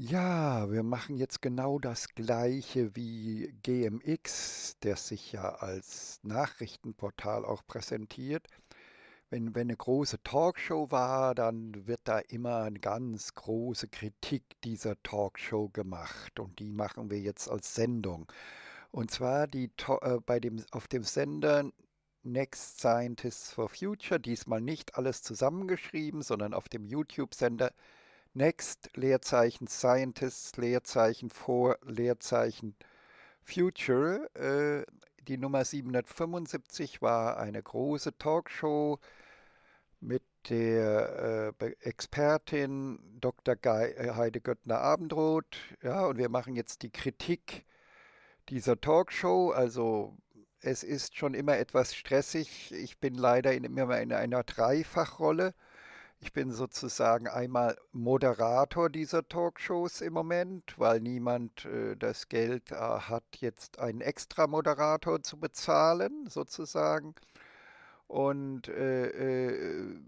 Ja, wir machen jetzt genau das gleiche wie GMX, der sich ja als Nachrichtenportal auch präsentiert. Wenn, wenn eine große Talkshow war, dann wird da immer eine ganz große Kritik dieser Talkshow gemacht und die machen wir jetzt als Sendung. Und zwar die, äh, bei dem, auf dem Sender Next Scientists for Future, diesmal nicht alles zusammengeschrieben, sondern auf dem YouTube-Sender Next, Leerzeichen Scientists Leerzeichen For, Leerzeichen Future. Äh, die Nummer 775 war eine große Talkshow mit der äh, Expertin Dr. Ge äh, Heide Göttner-Abendroth. Ja, und wir machen jetzt die Kritik dieser Talkshow. Also es ist schon immer etwas stressig. Ich bin leider in, immer in einer Dreifachrolle. Ich bin sozusagen einmal Moderator dieser Talkshows im Moment, weil niemand äh, das Geld äh, hat, jetzt einen extra Moderator zu bezahlen, sozusagen. Und äh, äh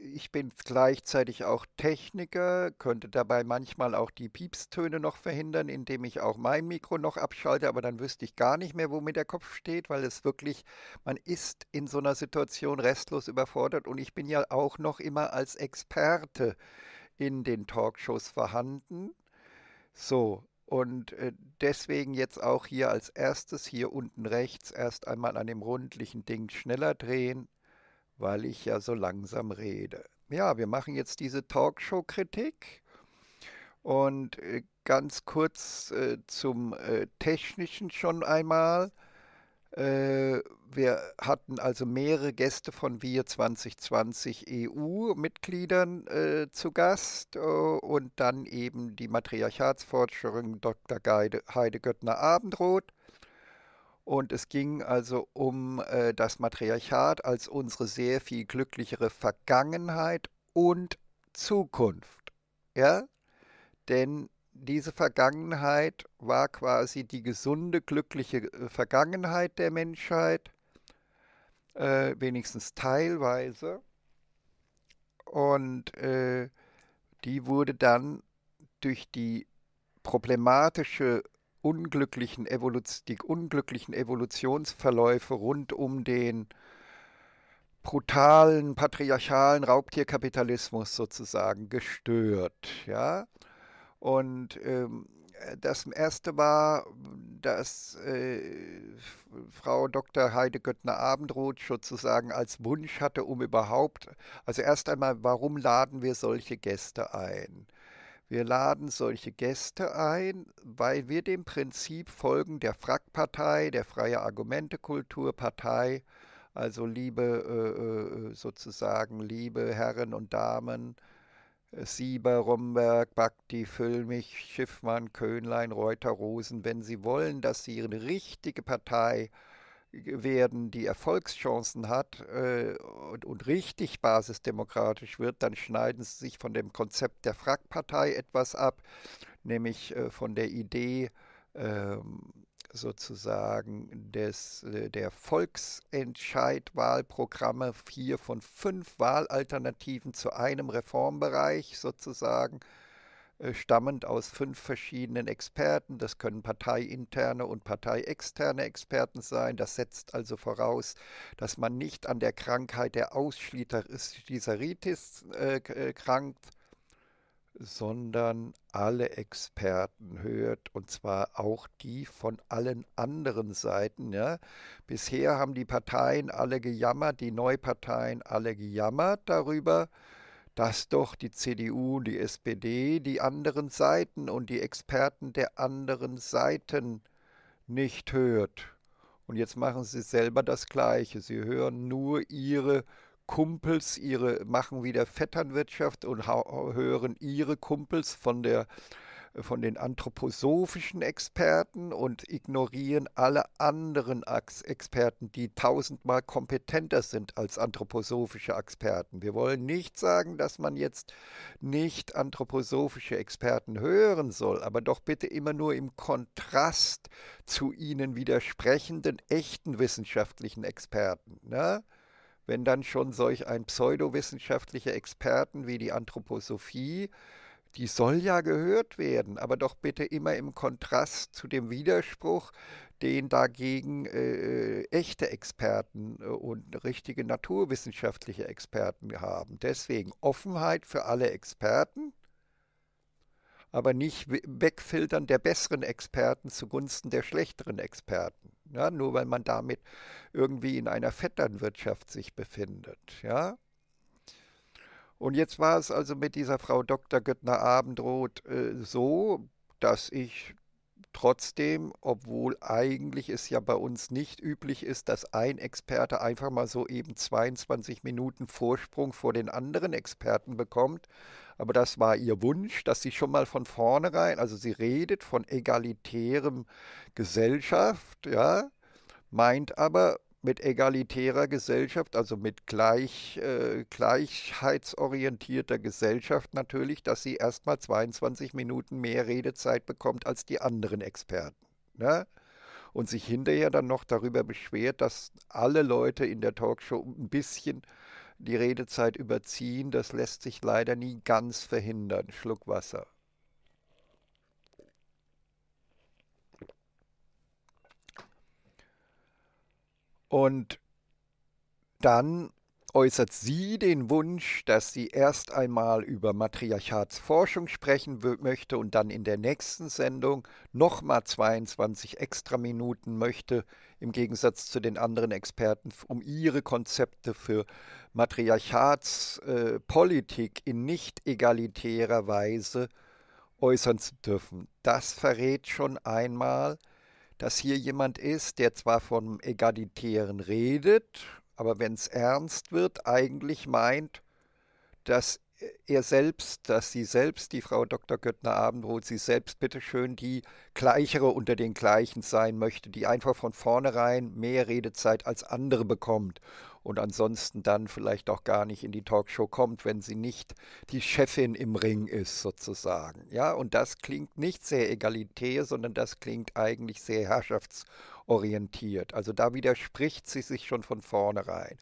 ich bin gleichzeitig auch Techniker, könnte dabei manchmal auch die Piepstöne noch verhindern, indem ich auch mein Mikro noch abschalte, aber dann wüsste ich gar nicht mehr, wo mir der Kopf steht, weil es wirklich, man ist in so einer Situation restlos überfordert und ich bin ja auch noch immer als Experte in den Talkshows vorhanden. So, und äh, deswegen jetzt auch hier als erstes hier unten rechts erst einmal an dem rundlichen Ding schneller drehen, weil ich ja so langsam rede. Ja, wir machen jetzt diese Talkshow-Kritik und äh, ganz kurz äh, zum äh, Technischen schon einmal. Äh, wir hatten also mehrere Gäste von Wir 2020 EU-Mitgliedern äh, zu Gast äh, und dann eben die Matriarchatsforscherin Dr. Heide Göttner-Abendroth und es ging also um äh, das Matriarchat als unsere sehr viel glücklichere Vergangenheit und Zukunft. Ja? Denn diese Vergangenheit war quasi die gesunde, glückliche äh, Vergangenheit der Menschheit, äh, wenigstens teilweise. Und äh, die wurde dann durch die problematische unglücklichen, Evolution, die unglücklichen Evolutionsverläufe rund um den brutalen, patriarchalen Raubtierkapitalismus sozusagen gestört. Ja? Und ähm, das erste war, dass äh, Frau Dr. Heide Göttner-Abendroth sozusagen als Wunsch hatte, um überhaupt, also erst einmal, warum laden wir solche Gäste ein? Wir laden solche Gäste ein, weil wir dem Prinzip folgen der Frackpartei, der Freie Argumentekulturpartei, also liebe äh, äh, äh, sozusagen, liebe Herren und Damen, Sieber, Romberg, Bakti, Füllmich, Schiffmann, Köhnlein, Reuter, Rosen, wenn Sie wollen, dass Sie Ihre richtige Partei äh, werden, die Erfolgschancen hat äh, und, und, richtig basisdemokratisch wird, dann schneiden sie sich von dem Konzept der Frackpartei etwas ab, nämlich äh, von der Idee ähm, sozusagen des, äh, der Volksentscheidwahlprogramme wahlprogramme vier von fünf Wahlalternativen zu einem Reformbereich sozusagen äh, stammend aus fünf verschiedenen Experten. Das können parteiinterne und parteiexterne Experten sein. Das setzt also voraus, dass man nicht an der Krankheit der Ausschließeritis äh, äh, krankt, sondern alle Experten hört, und zwar auch die von allen anderen Seiten. Ja. Bisher haben die Parteien alle gejammert, die Neuparteien alle gejammert darüber, dass doch die CDU, die SPD, die anderen Seiten und die Experten der anderen Seiten nicht hört. Und jetzt machen sie selber das Gleiche. Sie hören nur ihre Kumpels, ihre machen wieder Vetternwirtschaft und hören ihre Kumpels von der von den anthroposophischen Experten und ignorieren alle anderen Experten, die tausendmal kompetenter sind als anthroposophische Experten. Wir wollen nicht sagen, dass man jetzt nicht anthroposophische Experten hören soll, aber doch bitte immer nur im Kontrast zu ihnen widersprechenden echten wissenschaftlichen Experten. Ne? Wenn dann schon solch ein pseudowissenschaftlicher Experten wie die Anthroposophie äh, die soll ja gehört werden, aber doch bitte immer im Kontrast zu dem Widerspruch, den dagegen äh, echte Experten äh, und richtige naturwissenschaftliche Experten haben. Deswegen Offenheit für alle Experten, aber nicht wegfiltern der besseren Experten zugunsten der schlechteren Experten. Ja, nur weil man damit irgendwie in einer Vetternwirtschaft sich befindet. Ja. Und jetzt war es also mit dieser Frau Dr. Göttner-Abendroth äh, so, dass ich trotzdem, obwohl eigentlich es ja bei uns nicht üblich ist, dass ein Experte einfach mal so eben 22 Minuten Vorsprung vor den anderen Experten bekommt, aber das war ihr Wunsch, dass sie schon mal von vornherein, also sie redet von egalitärem Gesellschaft, ja, meint aber, mit egalitärer Gesellschaft, also mit gleich, äh, gleichheitsorientierter Gesellschaft natürlich, dass sie erstmal 22 Minuten mehr Redezeit bekommt als die anderen Experten. Ne? Und sich hinterher dann noch darüber beschwert, dass alle Leute in der Talkshow ein bisschen die Redezeit überziehen, das lässt sich leider nie ganz verhindern. Schluck Wasser. Und dann äußert sie den Wunsch, dass sie erst einmal über Matriarchatsforschung sprechen möchte und dann in der nächsten Sendung nochmal 22 extra Minuten möchte, im Gegensatz zu den anderen Experten, um ihre Konzepte für Matriarchatspolitik äh, in nicht egalitärer Weise äußern zu dürfen. Das verrät schon einmal, dass hier jemand ist, der zwar vom Egalitären redet, aber wenn es ernst wird, eigentlich meint, dass er selbst, dass sie selbst, die Frau Dr. Göttner-Abendroth, sie selbst bitteschön die Gleichere unter den Gleichen sein möchte, die einfach von vornherein mehr Redezeit als andere bekommt und ansonsten dann vielleicht auch gar nicht in die Talkshow kommt, wenn sie nicht die Chefin im Ring ist sozusagen. Ja, und das klingt nicht sehr egalitär, sondern das klingt eigentlich sehr herrschafts- orientiert. Also da widerspricht sie sich schon von vornherein.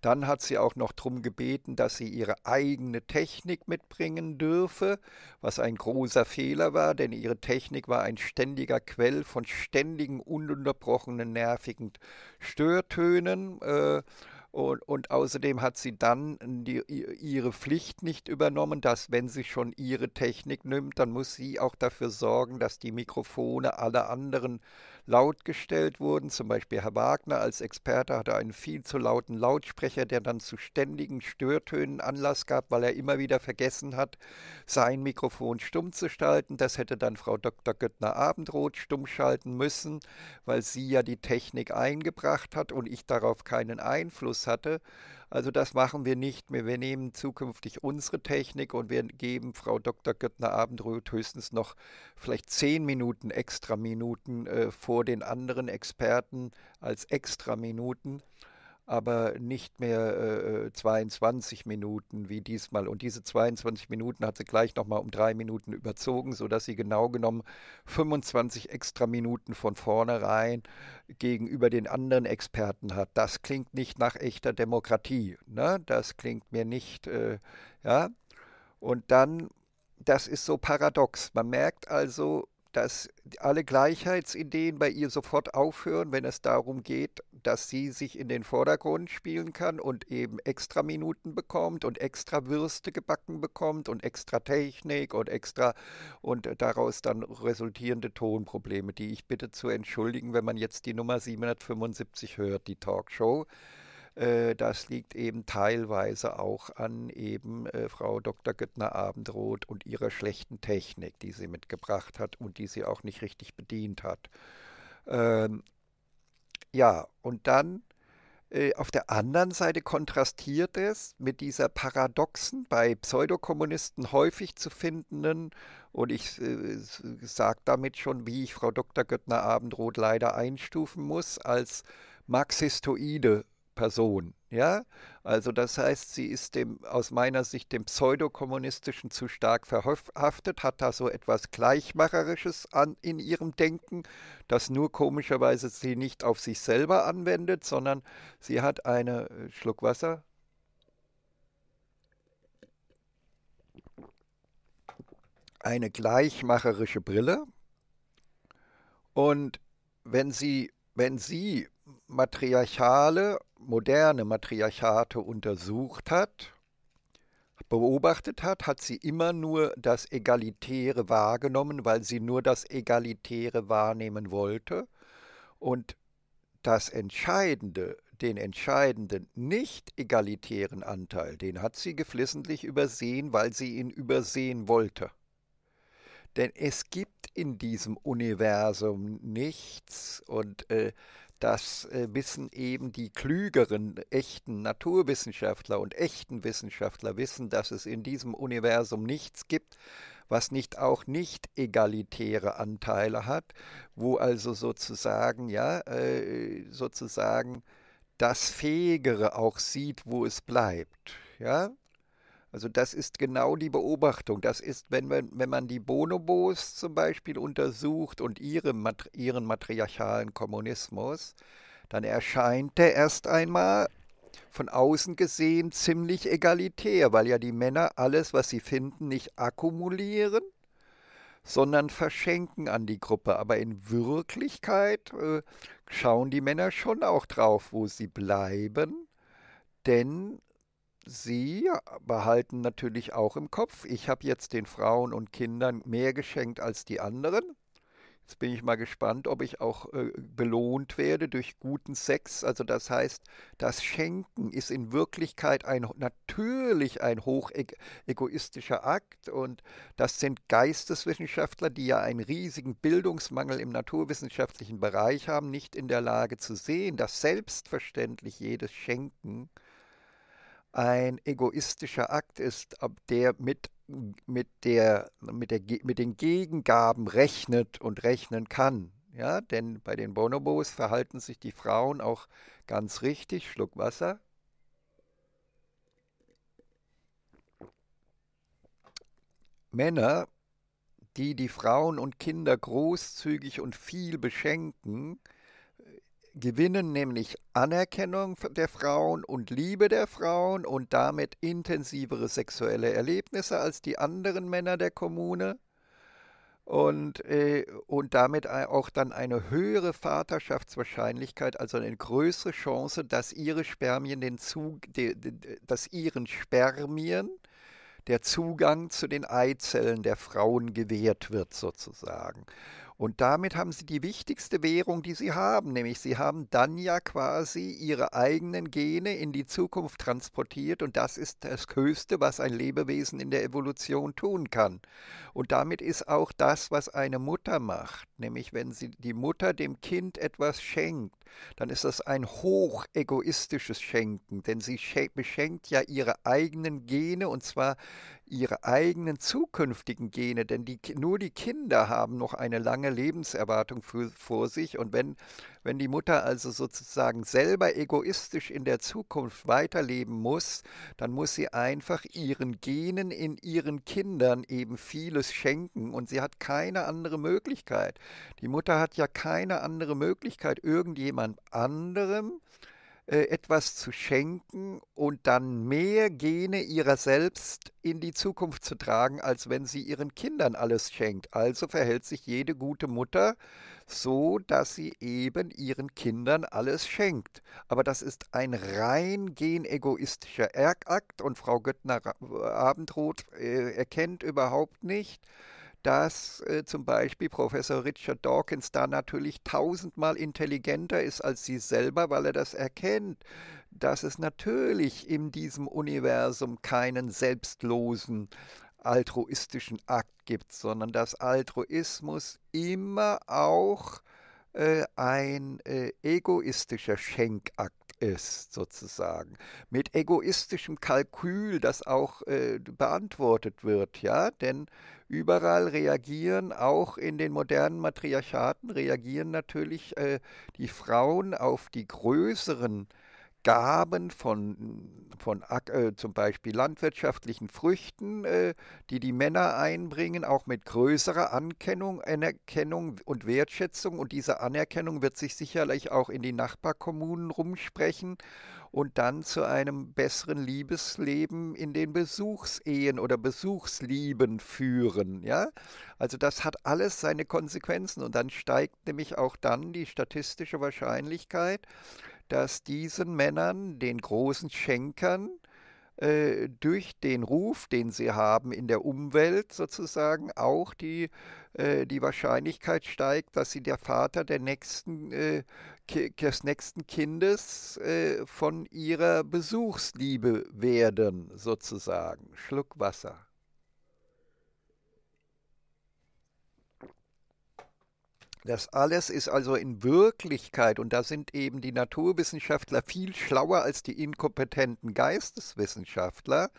Dann hat sie auch noch darum gebeten, dass sie ihre eigene Technik mitbringen dürfe, was ein großer Fehler war, denn ihre Technik war ein ständiger Quell von ständigen, ununterbrochenen, nervigen Störtönen. Äh, und, und, außerdem hat sie dann die, ihre Pflicht nicht übernommen, dass wenn sie schon ihre Technik nimmt, dann muss sie auch dafür sorgen, dass die Mikrofone aller anderen lautgestellt wurden. Zum Beispiel Herr Wagner als Experte hatte einen viel zu lauten Lautsprecher, der dann zu ständigen Störtönen Anlass gab, weil er immer wieder vergessen hat, sein Mikrofon stumm zu schalten. Das hätte dann Frau Dr. Göttner-Abendroth stumm schalten müssen, weil sie ja die Technik eingebracht hat und ich darauf keinen Einfluss hatte. Also das machen wir nicht mehr. Wir nehmen zukünftig unsere Technik und wir geben Frau Dr. Göttner-Abendröth höchstens noch vielleicht zehn Minuten extra Minuten äh, vor den anderen Experten als extra Minuten aber nicht mehr äh, 22 äh, Minuten wie diesmal. Und diese 22 Minuten hat sie gleich nochmal um drei Minuten überzogen, sodass sie genau genommen 25 extra Minuten von vornherein gegenüber den anderen Experten hat. Das klingt nicht nach echter Demokratie. Ne? Das klingt mir nicht, äh, ja. Und dann, das ist so paradox. Man merkt also, dass alle Gleichheitsideen bei ihr sofort aufhören, wenn es darum geht, dass sie sich in den Vordergrund spielen kann und eben extra Minuten bekommt und extra Würste gebacken bekommt und extra Technik und extra und daraus dann resultierende Tonprobleme, die ich bitte zu entschuldigen, wenn man jetzt die Nummer 775 hört, die Talkshow. Äh, das liegt eben teilweise auch an eben äh, Frau Dr. Göttner-Abendroth und ihrer schlechten Technik, die sie mitgebracht hat und die sie auch nicht richtig bedient hat. Ähm, ja, und dann äh, auf der anderen Seite kontrastiert es mit dieser paradoxen, bei Pseudokommunisten häufig zu findenden, und ich äh, sage damit schon, wie ich Frau Dr. Göttner-Abendroth leider einstufen muss, als marxistoide Person. Ja, also das heißt, sie ist dem aus meiner Sicht dem pseudokommunistischen zu stark verhaftet, hat da so etwas gleichmacherisches an in ihrem Denken, das nur komischerweise sie nicht auf sich selber anwendet, sondern sie hat eine äh, Schluck Wasser. Eine gleichmacherische Brille. Und wenn sie wenn sie matriarchale moderne Matriarchate untersucht hat, beobachtet hat, hat sie immer nur das Egalitäre wahrgenommen, weil sie nur das Egalitäre wahrnehmen wollte. Und das Entscheidende, den entscheidenden nicht egalitären Anteil, den hat sie geflissentlich übersehen, weil sie ihn übersehen wollte. Denn es gibt in diesem Universum nichts und äh, dass äh, wissen eben die klügeren, echten Naturwissenschaftler und echten Wissenschaftler wissen, dass es in diesem Universum nichts gibt, was nicht auch nicht egalitäre Anteile hat, wo also sozusagen, ja, äh, sozusagen das Fähigere auch sieht, wo es bleibt. Ja, also das ist genau die Beobachtung. Das ist, wenn man, wenn man die Bonobos zum Beispiel untersucht und ihre, ihren matriarchalen Kommunismus, dann erscheint der erst einmal von außen gesehen ziemlich egalitär, weil ja die Männer alles, was sie finden, nicht akkumulieren, sondern verschenken an die Gruppe. Aber in Wirklichkeit äh, schauen die Männer schon auch drauf, wo sie bleiben, denn Sie behalten natürlich auch im Kopf, ich habe jetzt den Frauen und Kindern mehr geschenkt als die anderen. Jetzt bin ich mal gespannt, ob ich auch äh, belohnt werde durch guten Sex. Also das heißt, das Schenken ist in Wirklichkeit ein, natürlich ein hoch e-, egoistischer Akt. Und das sind Geisteswissenschaftler, die ja einen riesigen Bildungsmangel im naturwissenschaftlichen Bereich haben, nicht in der Lage zu sehen, dass selbstverständlich jedes Schenken ein egoistischer Akt ist, der mit, mit, der, mit, der, mit den Gegengaben rechnet und rechnen kann. Ja, denn bei den Bonobos verhalten sich die Frauen auch ganz richtig. Schluck Wasser. Männer, die die Frauen und Kinder großzügig und viel beschenken, gewinnen nämlich Anerkennung der Frauen und Liebe der Frauen und damit intensivere sexuelle Erlebnisse als die anderen Männer der Kommune und, äh, und damit auch dann eine höhere Vaterschaftswahrscheinlichkeit, also eine größere Chance, dass ihre Spermien den Zug, de, de, dass ihren Spermien der Zugang zu den Eizellen der Frauen gewährt wird sozusagen. Und damit haben sie die wichtigste Währung, die sie haben, nämlich sie haben dann ja quasi ihre eigenen Gene in die Zukunft transportiert und das ist das Höchste, was ein Lebewesen in der Evolution tun kann. Und damit ist auch das, was eine Mutter macht, nämlich wenn sie die Mutter dem Kind etwas schenkt, dann ist das ein hoch egoistisches Schenken, denn sie beschenkt ja ihre eigenen Gene und zwar ihre eigenen zukünftigen Gene, denn die, nur die Kinder haben noch eine lange Lebenserwartung für, vor sich. Und wenn, wenn die Mutter also sozusagen selber egoistisch in der Zukunft weiterleben muss, dann muss sie einfach ihren Genen in ihren Kindern eben vieles schenken. Und sie hat keine andere Möglichkeit. Die Mutter hat ja keine andere Möglichkeit, irgendjemand anderem, äh, äh, etwas zu schenken und dann mehr Gene ihrer selbst in die Zukunft zu tragen, als wenn sie ihren Kindern alles schenkt. Also verhält sich jede gute Mutter so, dass sie eben ihren Kindern alles schenkt. Aber das ist ein rein genegoistischer Erkakt und Frau Göttner-Abendroth äh, erkennt überhaupt nicht, dass äh, zum Beispiel Professor Richard Dawkins da natürlich tausendmal intelligenter ist als sie selber, weil er das erkennt, dass es natürlich in diesem Universum keinen selbstlosen altruistischen Akt gibt, sondern dass Altruismus immer auch äh, ein äh, egoistischer Schenkakt ist, sozusagen. Mit egoistischem Kalkül, das auch äh, beantwortet wird, ja, denn überall reagieren, auch in den modernen Matriarchaten, reagieren natürlich äh, die Frauen auf die größeren Gaben von, hm, von äh, zum Beispiel landwirtschaftlichen Früchten, äh, die die Männer einbringen, auch mit größerer Anerkennung, Anerkennung und Wertschätzung. Und diese Anerkennung wird sich sicherlich auch in die Nachbarkommunen rumsprechen und dann zu einem besseren Liebesleben in den Besuchsehen oder Besuchslieben führen. Ja? Also das hat alles seine Konsequenzen und dann steigt nämlich auch dann die statistische Wahrscheinlichkeit, dass diesen Männern, den großen Schenkern, äh, durch den Ruf, den sie haben in der Umwelt sozusagen, auch die, äh, die Wahrscheinlichkeit steigt, dass sie der Vater der nächsten, äh, des nächsten Kindes von ihrer Besuchsliebe werden, sozusagen. Schluck Wasser. Das alles ist also in Wirklichkeit, und da sind eben die Naturwissenschaftler viel schlauer als die inkompetenten Geisteswissenschaftler,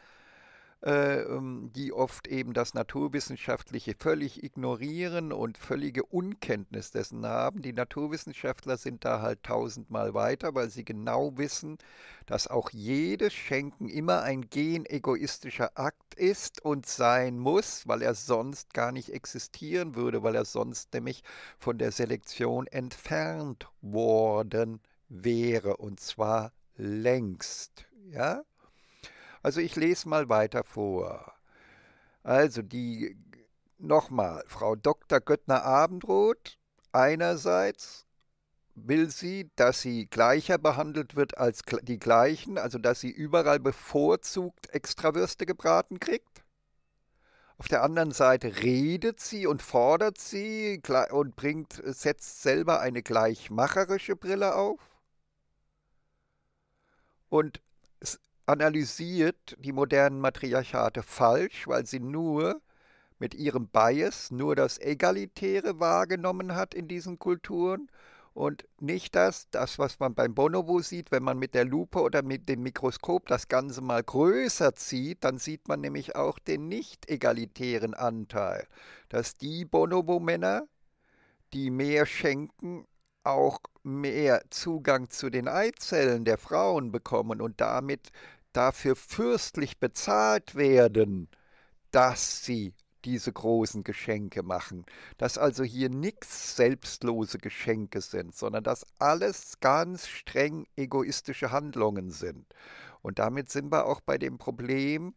äh, ähm, die oft eben das Naturwissenschaftliche völlig ignorieren und völlige Unkenntnis dessen haben. Die Naturwissenschaftler sind da halt tausendmal weiter, weil sie genau wissen, dass auch jedes Schenken immer ein genegoistischer Akt ist und sein muss, weil er sonst gar nicht existieren würde, weil er sonst nämlich von der Selektion entfernt worden wäre und zwar längst. Ja? Also ich lese mal weiter vor. Also die nochmal, Frau Dr. Göttner-Abendroth einerseits will sie, dass sie gleicher behandelt wird als die gleichen, also dass sie überall bevorzugt Extrawürste gebraten kriegt. Auf der anderen Seite redet sie und fordert sie und bringt, setzt selber eine gleichmacherische Brille auf. Und analysiert die modernen Matriarchate falsch, weil sie nur mit ihrem Bias nur das Egalitäre wahrgenommen hat in diesen Kulturen und nicht das, das, was man beim Bonobo sieht, wenn man mit der Lupe oder mit dem Mikroskop das Ganze mal größer zieht, dann sieht man nämlich auch den nicht egalitären Anteil, dass die Bonobo-Männer, die mehr schenken, auch mehr Zugang zu den Eizellen der Frauen bekommen und damit dafür fürstlich bezahlt werden, dass sie diese großen Geschenke machen. Dass also hier nichts selbstlose Geschenke sind, sondern dass alles ganz streng egoistische Handlungen sind. Und damit sind wir auch bei dem Problem,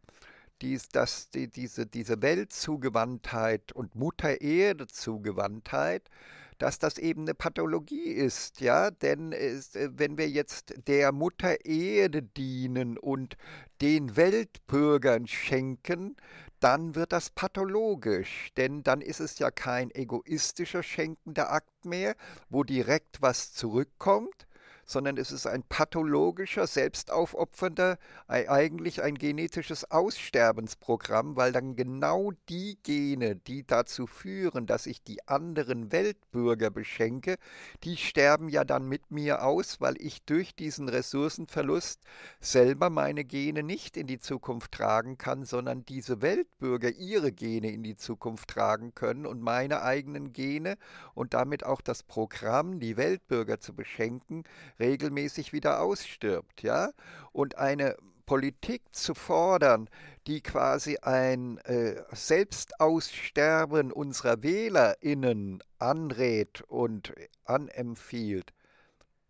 dies, dass die, diese, diese Weltzugewandtheit und Mutter Erde-Zugewandtheit dass das eben eine Pathologie ist, ja, denn es, äh, wenn wir jetzt der Mutter Erde dienen und den Weltbürgern schenken, dann wird das pathologisch, denn dann ist es ja kein egoistischer schenkender Akt mehr, wo direkt was zurückkommt, sondern es ist ein pathologischer, selbstaufopfernder, eigentlich ein genetisches Aussterbensprogramm, weil dann genau die Gene, die dazu führen, dass ich die anderen Weltbürger beschenke, die sterben ja dann mit mir aus, weil ich durch diesen Ressourcenverlust selber meine Gene nicht in die Zukunft tragen kann, sondern diese Weltbürger ihre Gene in die Zukunft tragen können und meine eigenen Gene und damit auch das Programm, die Weltbürger zu beschenken, regelmäßig wieder ausstirbt. Ja? Und eine Politik zu fordern, die quasi ein äh, Selbstaussterben unserer WählerInnen anrät und anempfiehlt,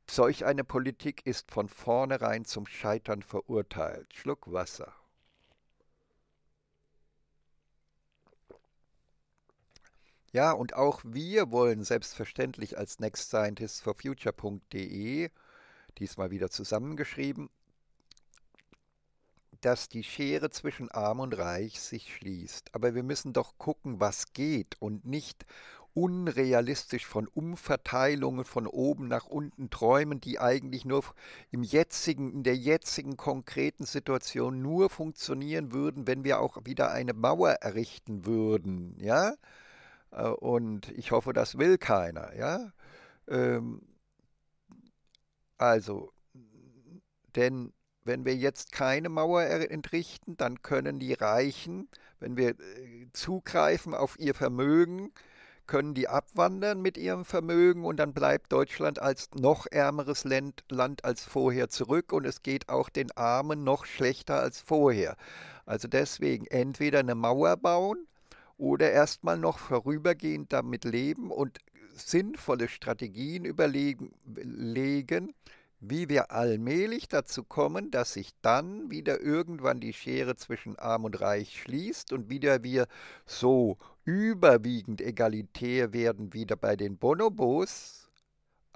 solch eine Politik ist von vornherein zum Scheitern verurteilt. Schluck Wasser. Ja, und auch wir wollen selbstverständlich als Next Scientist for Future.de, diesmal wieder zusammengeschrieben, dass die Schere zwischen Arm und Reich sich schließt. Aber wir müssen doch gucken, was geht und nicht unrealistisch von Umverteilungen von oben nach unten träumen, die eigentlich nur im jetzigen, in der jetzigen konkreten Situation nur funktionieren würden, wenn wir auch wieder eine Mauer errichten würden, ja? Äh, und ich hoffe, das will keiner. Ja? Ähm, also, denn wenn wir jetzt keine Mauer entrichten, dann können die Reichen, wenn wir äh, zugreifen auf ihr Vermögen, können die abwandern mit ihrem Vermögen und dann bleibt Deutschland als noch ärmeres Land, Land, als vorher zurück und es geht auch den Armen noch schlechter als vorher. Also deswegen entweder eine Mauer bauen oder erstmal noch vorübergehend damit leben und sinnvolle Strategien überlegen, wie wir allmählich dazu kommen, dass sich dann wieder irgendwann die Schere zwischen arm und reich schließt und wieder wir so überwiegend egalitär werden, wieder bei den Bonobos,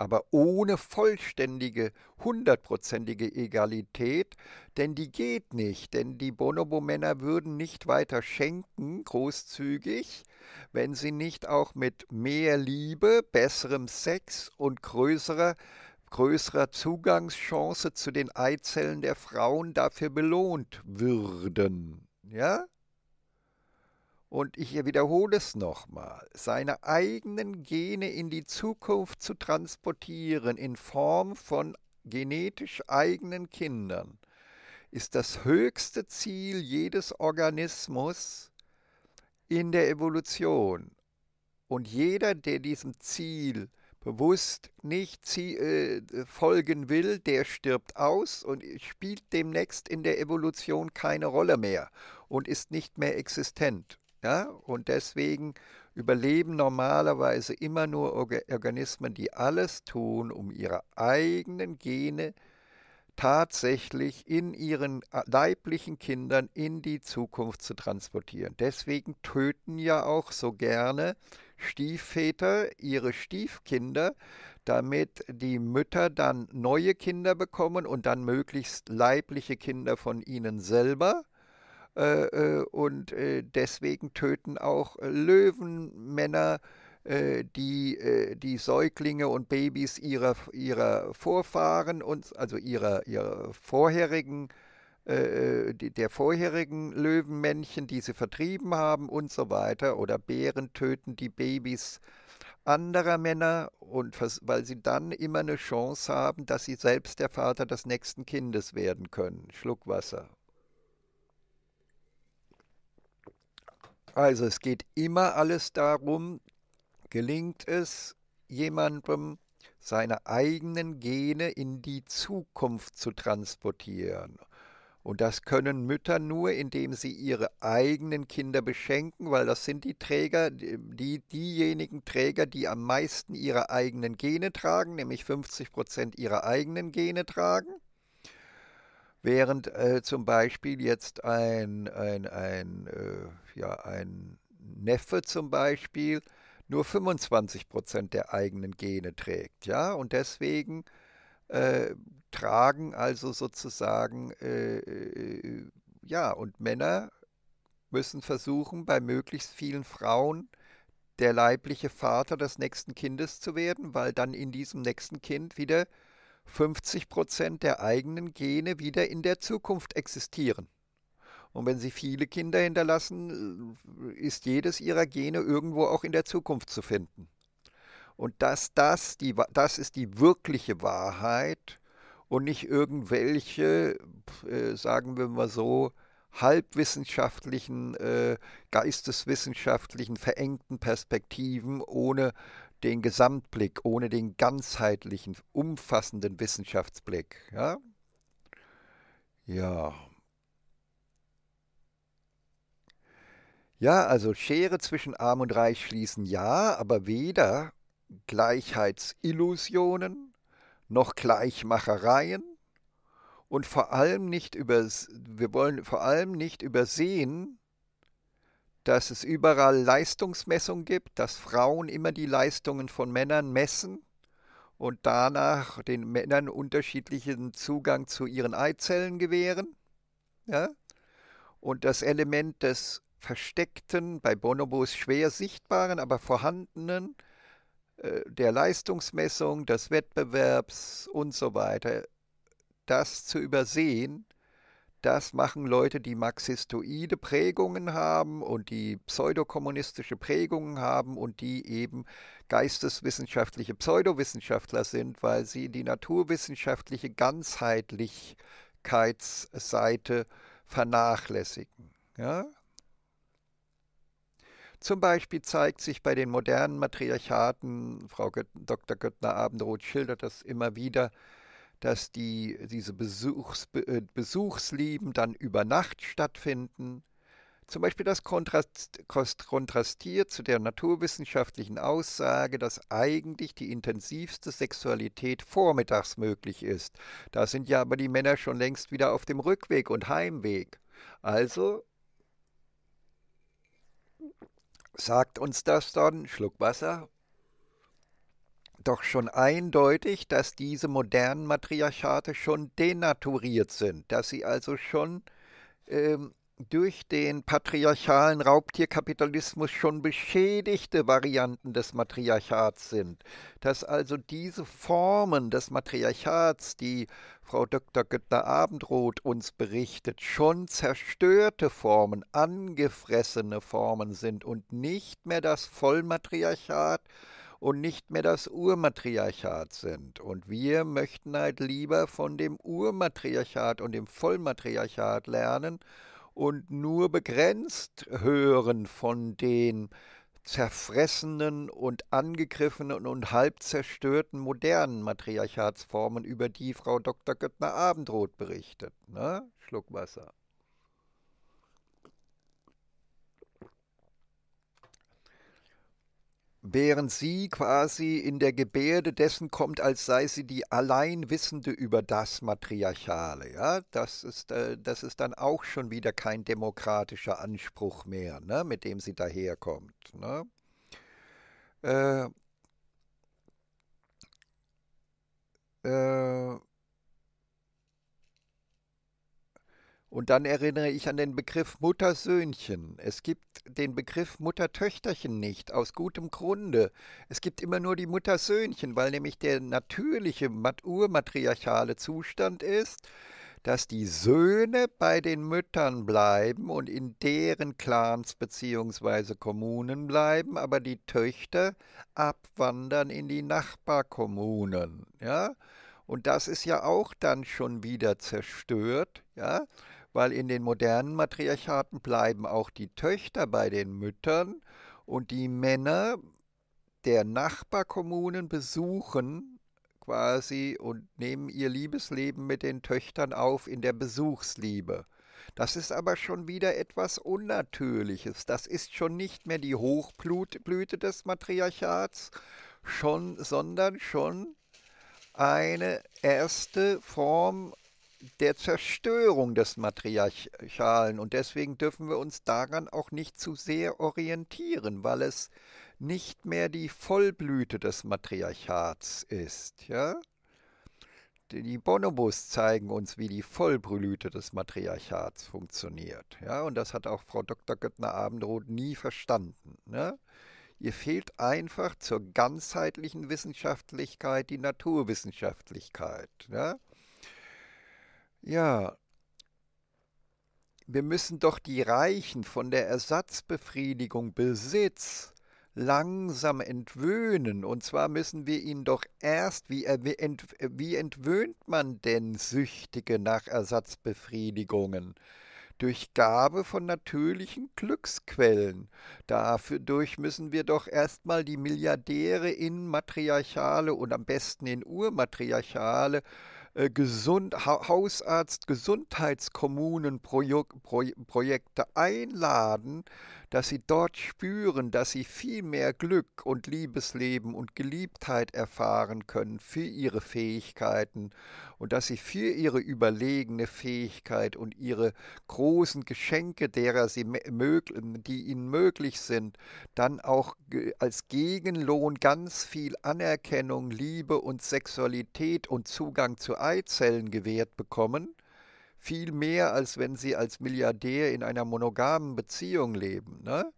aber ohne vollständige, hundertprozentige Egalität, denn die geht nicht, denn die Bonobo-Männer würden nicht weiter schenken, großzügig, wenn sie nicht auch mit mehr Liebe, besserem Sex und größerer größerer Zugangschance zu den Eizellen der Frauen dafür belohnt würden. Ja? und ich wiederhole es nochmal, seine eigenen Gene in die Zukunft zu transportieren in Form von genetisch eigenen Kindern, ist das höchste Ziel jedes Organismus in der Evolution. Und jeder, der diesem Ziel bewusst nicht äh, folgen will, der stirbt aus und spielt demnächst in der Evolution keine Rolle mehr und ist nicht mehr existent. Ja? Und deswegen überleben normalerweise immer nur Organismen, die alles tun, um ihre eigenen Gene tatsächlich in ihren äh, leiblichen Kindern in die Zukunft zu transportieren. Deswegen töten ja auch so gerne Stiefväter ihre Stiefkinder, damit die Mütter dann neue Kinder bekommen und dann möglichst leibliche Kinder von ihnen selber äh, äh, und äh, deswegen töten auch Löwenmänner die, die Säuglinge und Babys ihrer, ihrer Vorfahren und also ihrer, ihrer vorherigen der vorherigen Löwenmännchen, die sie vertrieben haben und so weiter. Oder Bären töten die Babys anderer Männer, und weil sie dann immer eine Chance haben, dass sie selbst der Vater des nächsten Kindes werden können. Schluck Wasser. Also es geht immer alles darum, gelingt es jemandem, seine eigenen Gene in die Zukunft zu transportieren. Und das können Mütter nur, indem sie ihre eigenen Kinder beschenken, weil das sind die Träger, die, diejenigen Träger, die am meisten ihre eigenen Gene tragen, nämlich 50 Prozent ihrer eigenen Gene tragen. Während äh, zum Beispiel jetzt ein, ein, ein, äh, ja, ein Neffe zum Beispiel nur 25 Prozent der eigenen Gene trägt. Ja? Und deswegen äh, tragen also sozusagen, äh, äh, ja, und Männer müssen versuchen, bei möglichst vielen Frauen der leibliche Vater des nächsten Kindes zu werden, weil dann in diesem nächsten Kind wieder 50 Prozent der eigenen Gene wieder in der Zukunft existieren. Und wenn sie viele Kinder hinterlassen, äh, ist jedes ihrer Gene irgendwo auch in der Zukunft zu finden. Und dass das, die, das ist die wirkliche Wahrheit und nicht irgendwelche, äh, sagen wir mal so, halbwissenschaftlichen, äh, geisteswissenschaftlichen, verengten Perspektiven ohne den Gesamtblick, ohne den ganzheitlichen, umfassenden Wissenschaftsblick. Ja, ja. Ja, also Schere zwischen Arm und Reich schließen ja, aber weder Gleichheitsillusionen noch Gleichmachereien und vor allem nicht übers, wir wollen vor allem nicht übersehen, dass es überall Leistungsmessungen gibt, dass Frauen immer die Leistungen von Männern messen und danach den Männern unterschiedlichen Zugang zu ihren Eizellen gewähren. Ja? Und das Element des versteckten, bei Bonobos schwer sichtbaren, aber vorhandenen, äh, der Leistungsmessung, des Wettbewerbs und so weiter, das zu übersehen, das machen Leute, die marxistoide Prägungen haben und die pseudokommunistische Prägungen haben und die eben geisteswissenschaftliche Pseudowissenschaftler sind, weil sie die naturwissenschaftliche Ganzheitlichkeitsseite vernachlässigen. Ja? Zum Beispiel zeigt sich bei den modernen Matriarchaten, Frau Göt Dr. Göttner-Abendroth schildert das immer wieder, dass die, diese Besuchs, äh, Besuchslieben dann über Nacht stattfinden. Zum Beispiel das Kontrast, kontrastiert zu der naturwissenschaftlichen Aussage, dass eigentlich die intensivste Sexualität vormittags möglich ist. Da sind ja aber die Männer schon längst wieder auf dem Rückweg und Heimweg. Also sagt uns das dann, Schluck Wasser, doch schon eindeutig, dass diese modernen Matriarchate schon denaturiert sind, dass sie also schon ähm, durch den patriarchalen Raubtierkapitalismus schon beschädigte Varianten des Matriarchats sind, dass also diese Formen des Matriarchats, die Frau Dr. Göttner-Abendroth uns berichtet, schon zerstörte Formen, angefressene Formen sind und nicht mehr das Vollmatriarchat, und nicht mehr das Urmatriarchat sind. Und wir möchten halt lieber von dem Urmatriarchat und dem Vollmatriarchat lernen und nur begrenzt hören von den zerfressenen und angegriffenen und halb zerstörten modernen Matriarchatsformen, über die Frau Dr. Göttner-Abendroth berichtet. Ne? Schluck Wasser. während sie quasi in der Gebärde dessen kommt, als sei sie die Alleinwissende über das Matriarchale. Ja? Das, ist, äh, das ist dann auch schon wieder kein demokratischer Anspruch mehr, ne? mit dem sie daherkommt. Ne? Äh, äh, Und dann erinnere ich an den Begriff Muttersöhnchen. Es gibt den Begriff Muttertöchterchen nicht, aus gutem Grunde. Es gibt immer nur die Muttersöhnchen, weil nämlich der natürliche urmatriarchale Zustand ist, dass die Söhne bei den Müttern bleiben und in deren Clans bzw. Kommunen bleiben, aber die Töchter abwandern in die Nachbarkommunen. Ja? Und das ist ja auch dann schon wieder zerstört. Ja? weil in den modernen Matriarchaten bleiben auch die Töchter bei den Müttern und die Männer der Nachbarkommunen besuchen quasi und nehmen ihr Liebesleben mit den Töchtern auf in der Besuchsliebe. Das ist aber schon wieder etwas Unnatürliches. Das ist schon nicht mehr die Hochblüte des Matriarchats, schon, sondern schon eine erste Form der Zerstörung des Matriarchalen. Und deswegen dürfen wir uns daran auch nicht zu sehr orientieren, weil es nicht mehr die Vollblüte des Matriarchats ist. Ja? Die Bonobos zeigen uns, wie die Vollblüte des Matriarchats funktioniert. Ja? Und das hat auch Frau Dr. Göttner-Abendroth nie verstanden. Ne? Ihr fehlt einfach zur ganzheitlichen Wissenschaftlichkeit die Naturwissenschaftlichkeit. Ja? Ja, wir müssen doch die Reichen von der Ersatzbefriedigung Besitz langsam entwöhnen. Und zwar müssen wir ihnen doch erst, wie, äh, ent, wie entwöhnt man denn Süchtige nach Ersatzbefriedigungen? Durch Gabe von natürlichen Glücksquellen. Dafür durch müssen wir doch erstmal die Milliardäre in matriarchale und am besten in urmatriarchale äh, äh, gesund, Hausarzt, Gesundheitskommunenprojekte einladen, dass sie dort spüren, dass sie viel mehr Glück und Liebesleben und Geliebtheit erfahren können für ihre Fähigkeiten und dass sie für ihre überlegene Fähigkeit und ihre großen Geschenke, derer sie die ihnen möglich sind, dann auch als Gegenlohn ganz viel Anerkennung, Liebe und Sexualität und Zugang zu Eizellen gewährt bekommen viel mehr, als wenn sie als Milliardär in einer monogamen Beziehung leben. Ne?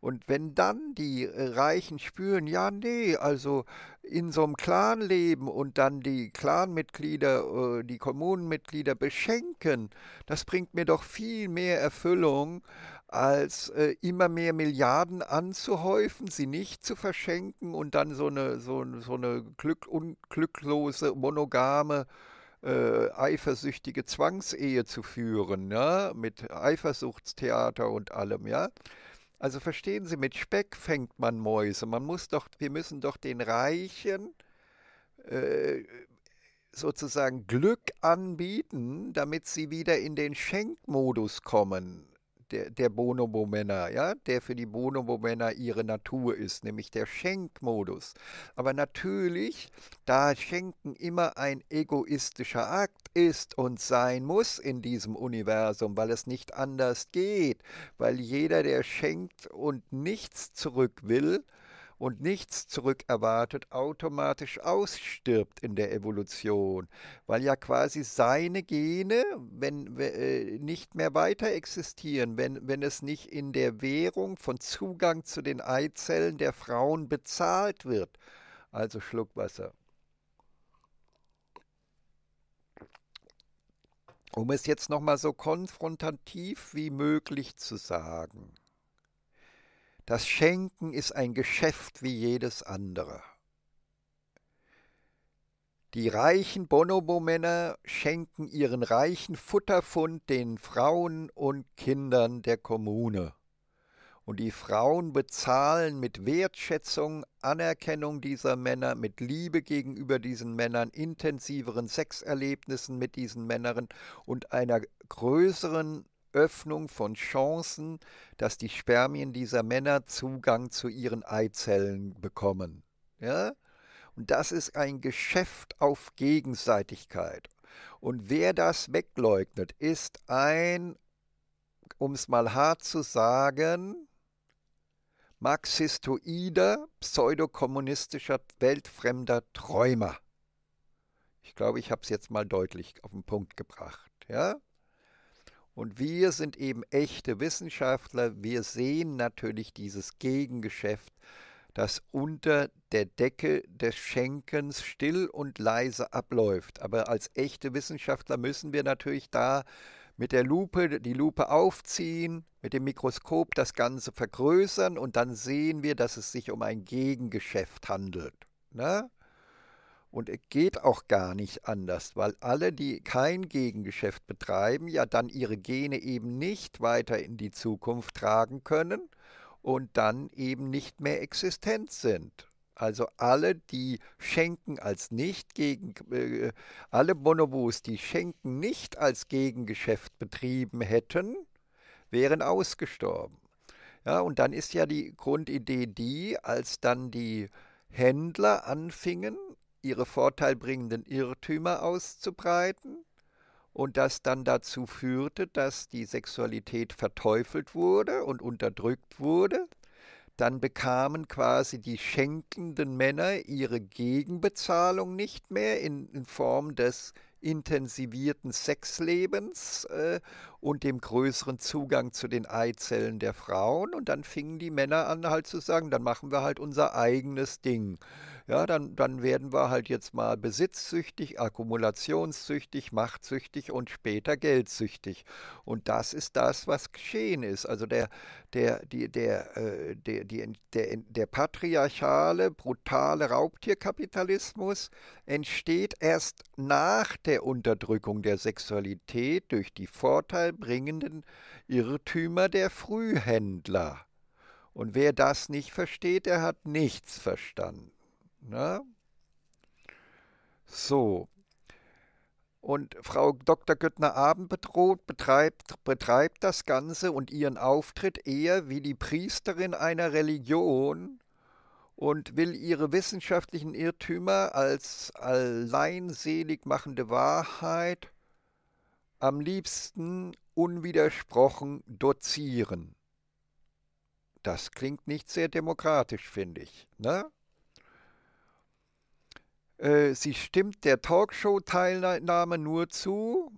Und wenn dann die äh, Reichen spüren, ja, nee, also in so einem Clan leben und dann die Clanmitglieder, äh, die Kommunenmitglieder beschenken, das bringt mir doch viel mehr Erfüllung, als äh, immer mehr Milliarden anzuhäufen, sie nicht zu verschenken und dann so eine, so, so eine glück, unglücklose, monogame äh, äh, eifersüchtige Zwangsehe zu führen, ja, ne, mit Eifersuchtstheater und allem, ja. Also verstehen Sie, mit Speck fängt man Mäuse. Man muss doch, wir müssen doch den Reichen äh, sozusagen Glück anbieten, damit sie wieder in den Schenkmodus kommen der, der Bonobo-Männer, ja, der für die Bonobo-Männer ihre Natur ist, nämlich der Schenkmodus. Aber natürlich, da Schenken immer ein egoistischer Akt ist und sein muss in diesem Universum, weil es nicht anders geht, weil jeder, der schenkt und nichts zurück will, und nichts zurückerwartet, automatisch ausstirbt in der Evolution, weil ja quasi seine Gene wenn, äh, nicht mehr weiter existieren, wenn, wenn es nicht in der Währung von Zugang zu den Eizellen der Frauen bezahlt wird. Also Schluckwasser. Um es jetzt nochmal so konfrontativ wie möglich zu sagen. Das Schenken ist ein Geschäft wie jedes andere. Die reichen Bonobo-Männer schenken ihren reichen Futterfund den Frauen und Kindern der Kommune. Und die Frauen bezahlen mit Wertschätzung, Anerkennung dieser Männer, mit Liebe gegenüber diesen Männern, intensiveren Sexerlebnissen mit diesen Männern und einer größeren Öffnung von Chancen, dass die Spermien dieser Männer Zugang zu ihren Eizellen bekommen. Ja? Und das ist ein Geschäft auf Gegenseitigkeit. Und wer das wegleugnet, ist ein, um es mal hart zu sagen, marxistoider, pseudokommunistischer, weltfremder Träumer. Ich glaube, ich habe es jetzt mal deutlich auf den Punkt gebracht. Ja? Und wir sind eben echte Wissenschaftler. Wir sehen natürlich dieses Gegengeschäft, das unter der Decke des Schenkens still und leise abläuft. Aber als echte Wissenschaftler müssen wir natürlich da mit der Lupe die Lupe aufziehen, mit dem Mikroskop das Ganze vergrößern und dann sehen wir, dass es sich um ein Gegengeschäft handelt. Na? Und es geht auch gar nicht anders, weil alle, die kein Gegengeschäft betreiben, ja dann ihre Gene eben nicht weiter in die Zukunft tragen können und dann eben nicht mehr existent sind. Also alle, die schenken als nicht gegen äh, alle Bonobos, die schenken nicht als Gegengeschäft betrieben hätten, wären ausgestorben. Ja, und dann ist ja die Grundidee die, als dann die Händler anfingen, ihre vorteilbringenden Irrtümer auszubreiten und das dann dazu führte, dass die Sexualität verteufelt wurde und unterdrückt wurde, dann bekamen quasi die schenkenden Männer ihre Gegenbezahlung nicht mehr in, in Form des intensivierten Sexlebens äh, und dem größeren Zugang zu den Eizellen der Frauen. Und dann fingen die Männer an, halt zu sagen, dann machen wir halt unser eigenes Ding ja, dann, dann werden wir halt jetzt mal besitzsüchtig, akkumulationssüchtig, machtsüchtig und später geldsüchtig. Und das ist das, was geschehen ist. Also der, der, die, der, äh, der, die, der, der patriarchale, brutale Raubtierkapitalismus entsteht erst nach der Unterdrückung der Sexualität durch die vorteilbringenden Irrtümer der Frühhändler. Und wer das nicht versteht, der hat nichts verstanden. Ne? So. Und Frau Dr. Göttner-Abend betreibt, betreibt das Ganze und ihren Auftritt eher wie die Priesterin einer Religion und will ihre wissenschaftlichen Irrtümer als alleinselig machende Wahrheit am liebsten unwidersprochen dozieren. Das klingt nicht sehr demokratisch, finde ich. Ne? Äh, sie stimmt der Talkshow-Teilnahme nur zu,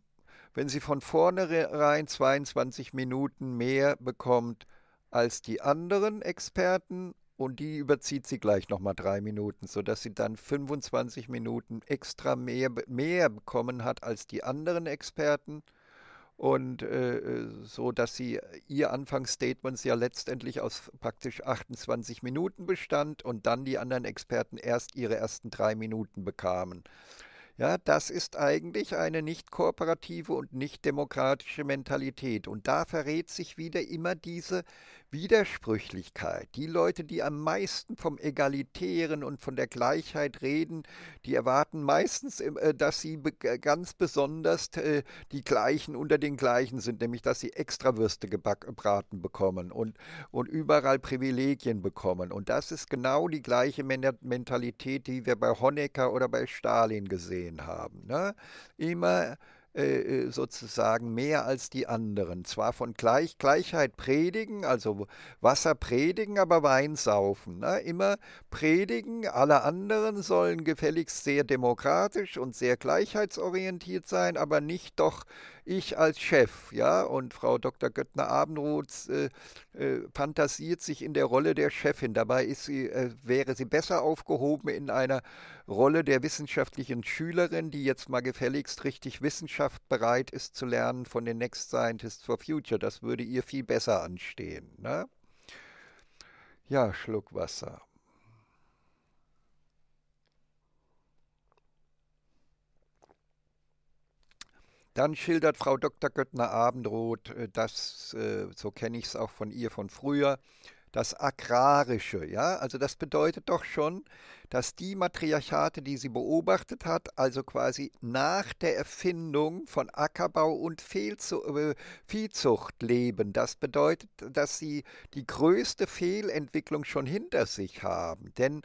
wenn sie von vornherein 22 Minuten mehr bekommt als die anderen Experten und die überzieht sie gleich nochmal drei Minuten, sodass sie dann 25 Minuten extra mehr, mehr bekommen hat als die anderen Experten und äh, so, dass sie äh, ihr Anfangsstatement ja letztendlich aus praktisch 28 Minuten bestand und dann die anderen Experten erst ihre ersten drei Minuten bekamen. Ja, das ist eigentlich eine nicht kooperative und nicht demokratische Mentalität. Und da verrät sich wieder immer diese Widersprüchlichkeit. Die Leute, die am meisten vom Egalitären und von der Gleichheit reden, die erwarten meistens, äh, dass sie äh, ganz besonders äh, die Gleichen unter den Gleichen sind, nämlich dass sie Extrawürste gebraten bekommen und, und überall Privilegien bekommen. Und das ist genau die gleiche Mentalität, die wir bei Honecker oder bei Stalin gesehen haben. Ne? Immer äh, äh, sozusagen mehr als die anderen. Zwar von Gleich Gleichheit predigen, also Wasser predigen, aber Wein saufen. Ne? Immer predigen, alle anderen sollen gefälligst sehr demokratisch und sehr gleichheitsorientiert sein, aber nicht doch ich als Chef, ja, und Frau Dr. Göttner-Abendroth äh, äh, fantasiert sich in der Rolle der Chefin. Dabei ist sie, äh, wäre sie besser aufgehoben in einer Rolle der wissenschaftlichen Schülerin, die jetzt mal gefälligst richtig Wissenschaft bereit ist zu lernen von den Next Scientists for Future. Das würde ihr viel besser anstehen. Ne? Ja, Schluck Wasser. Dann schildert Frau Dr. Göttner-Abendroth, äh, das, äh, so kenne ich es auch von ihr von früher, das Agrarische. Ja? Also das bedeutet doch schon, dass die Matriarchate, die sie beobachtet hat, also quasi nach der Erfindung von Ackerbau und äh, Viehzucht leben. Das bedeutet, dass sie die größte Fehlentwicklung schon hinter sich haben. Denn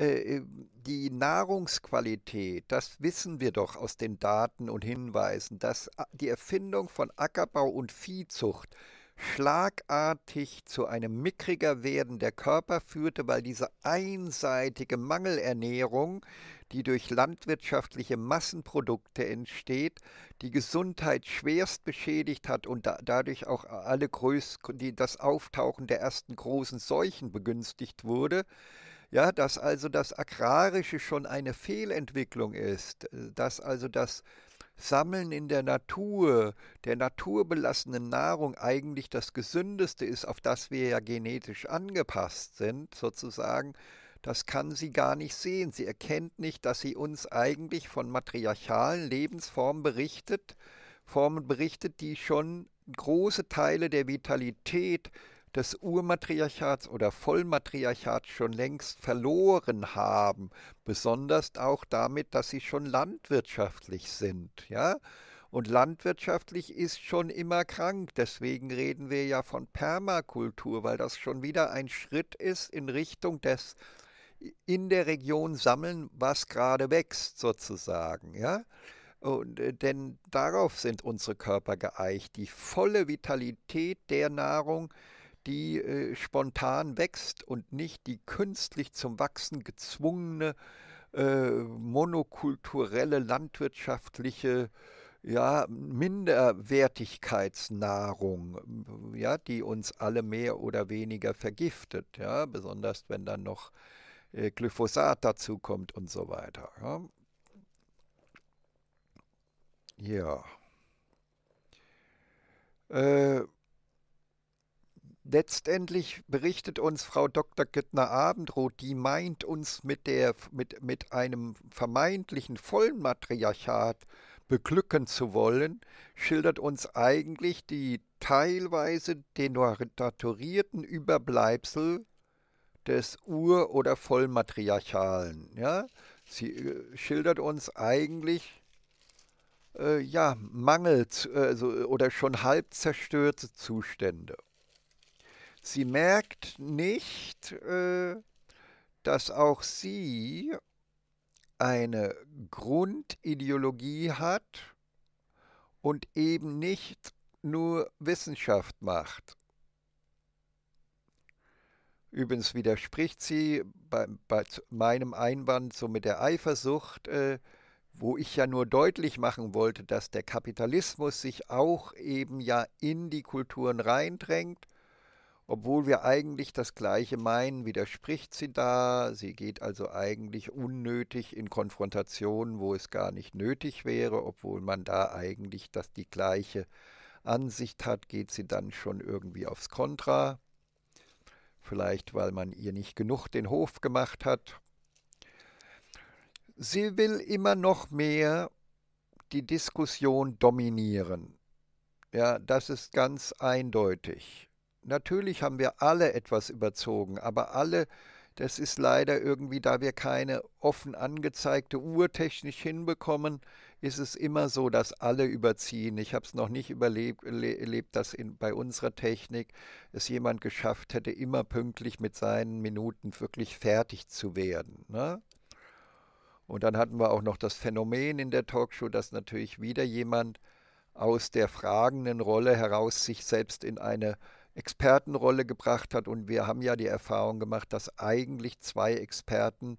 äh, äh, die Nahrungsqualität, das wissen wir doch aus den Daten und Hinweisen, dass äh, die Erfindung von Ackerbau und Viehzucht schlagartig zu einem mickriger Werden der Körper führte, weil diese einseitige Mangelernährung, die durch landwirtschaftliche Massenprodukte entsteht, die Gesundheit schwerst beschädigt hat und da, dadurch auch alle größ, die, das Auftauchen der ersten großen Seuchen begünstigt wurde, ja, dass also das Agrarische schon eine Fehlentwicklung ist, äh, dass also das Sammeln in der Natur, der naturbelassenen Nahrung eigentlich das Gesündeste ist, auf das wir ja genetisch angepasst sind, sozusagen, das kann sie gar nicht sehen. Sie erkennt nicht, dass sie uns eigentlich von matriarchalen Lebensformen berichtet, Formen berichtet, die schon große Teile der Vitalität des Urmatriarchats oder Vollmatriarchats schon längst verloren haben, besonders auch damit, dass sie schon landwirtschaftlich sind, ja? Und landwirtschaftlich ist schon immer krank. Deswegen reden wir ja von Permakultur, weil das schon wieder ein Schritt ist in Richtung des in der Region sammeln, was gerade wächst, sozusagen. Ja? Und, äh, denn darauf sind unsere Körper geeicht. Die volle Vitalität der Nahrung, äh, die äh, spontan wächst und nicht die künstlich zum Wachsen gezwungene äh, monokulturelle landwirtschaftliche ja, Minderwertigkeitsnahrung, ja, die uns alle mehr oder weniger vergiftet, ja, besonders wenn dann noch äh, Glyphosat dazukommt und so weiter. Ja. ja. Äh, Letztendlich berichtet uns Frau Dr. Güttner-Abendroth, die meint uns mit, der, mit, mit einem vermeintlichen vollen Matriarchat beglücken zu wollen, schildert uns eigentlich die teilweise denaturierten Überbleibsel des Ur- oder Vollmatriarchalen. Ja? Sie äh, schildert uns eigentlich äh, ja, Mangel äh, so, oder schon halb zerstörte Zustände. Sie merkt nicht, äh, dass auch sie eine Grundideologie hat und eben nicht nur Wissenschaft macht. Übrigens widerspricht sie bei, bei meinem Einwand so mit der Eifersucht, äh, wo ich ja nur deutlich machen wollte, dass der Kapitalismus sich auch eben ja in die Kulturen reindrängt obwohl wir eigentlich das Gleiche meinen, widerspricht sie da. Sie geht also eigentlich unnötig in Konfrontationen, wo es gar nicht nötig wäre, obwohl man da eigentlich das die gleiche Ansicht hat, geht sie dann schon irgendwie aufs Kontra. Vielleicht, weil man ihr nicht genug den Hof gemacht hat. Sie will immer noch mehr die Diskussion dominieren. Ja, das ist ganz eindeutig natürlich haben wir alle etwas überzogen, aber alle, das ist leider irgendwie, da wir keine offen angezeigte Uhr technisch hinbekommen, ist es immer so, dass alle überziehen. Ich habe es noch nicht überlebt, erlebt, dass in, bei unserer Technik es jemand geschafft hätte, immer pünktlich mit seinen Minuten wirklich fertig zu werden. Ne? Und dann hatten wir auch noch das Phänomen in der Talkshow, dass natürlich wieder jemand aus der fragenden Rolle heraus sich selbst in eine Expertenrolle gebracht hat. Und wir haben ja die Erfahrung gemacht, dass eigentlich zwei Experten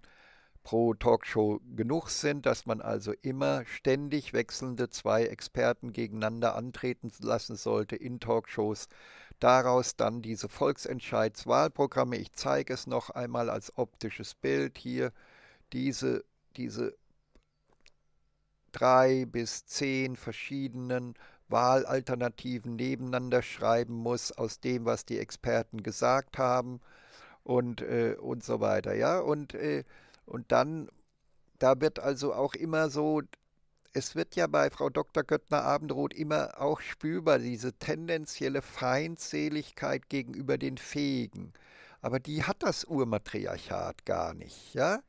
pro Talkshow genug sind, dass man also immer ständig wechselnde zwei Experten gegeneinander antreten lassen sollte in Talkshows. Daraus dann diese Volksentscheidswahlprogramme. Ich zeige es noch einmal als optisches Bild hier. Diese, diese drei bis zehn verschiedenen Wahlalternativen nebeneinander schreiben muss aus dem, was die Experten gesagt haben und, äh, und so weiter. Ja? Und, äh, und dann, da wird also auch immer so, es wird ja bei Frau Dr. Göttner-Abendroth immer auch spürbar, diese tendenzielle Feindseligkeit gegenüber den Fähigen. Aber die hat das Urmatriarchat gar nicht. Ja?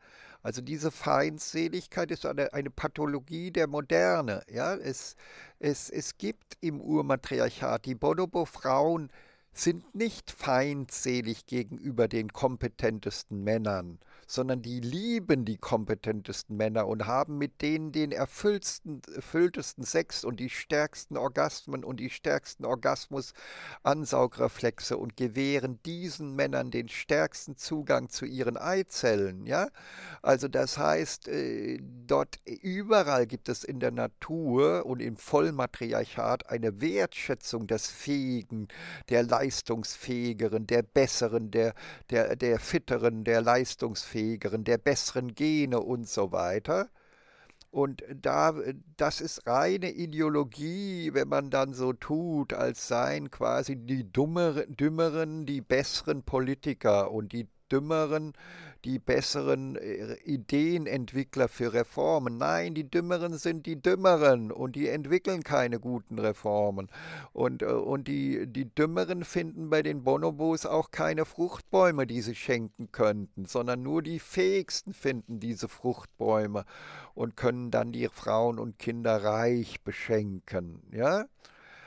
Also diese Feindseligkeit ist eine, eine Pathologie der Moderne. Ja? Es, es, es gibt im Urmatriarchat die Bonobo-Frauen, sind nicht feindselig gegenüber den kompetentesten Männern, sondern die lieben die kompetentesten Männer und haben mit denen den erfülltesten, erfülltesten Sex und die stärksten Orgasmen und die stärksten Orgasmus-Ansaugreflexe und gewähren diesen Männern den stärksten Zugang zu ihren Eizellen. Ja? Also das heißt, äh, dort äh, überall gibt es in der Natur und im Vollmatriarchat eine Wertschätzung des Fähigen, der Leistungsfähigeren, der Besseren, der, der, der Fitteren, der Leistungsfähigeren. Pflegern, der besseren Gene und so weiter. Und da, das ist reine Ideologie, wenn man dann so tut, als seien quasi die Dummeren, Dümmeren die besseren Politiker und die Dümmeren die besseren äh, Ideenentwickler für Reformen. Nein, die Dümmeren sind die Dümmeren und die entwickeln keine guten Reformen. Und, äh, und die, die Dümmeren finden bei den Bonobos auch keine Fruchtbäume, die sie schenken könnten, sondern nur die Fähigsten finden diese Fruchtbäume und können dann die Frauen und Kinder reich beschenken. Ja?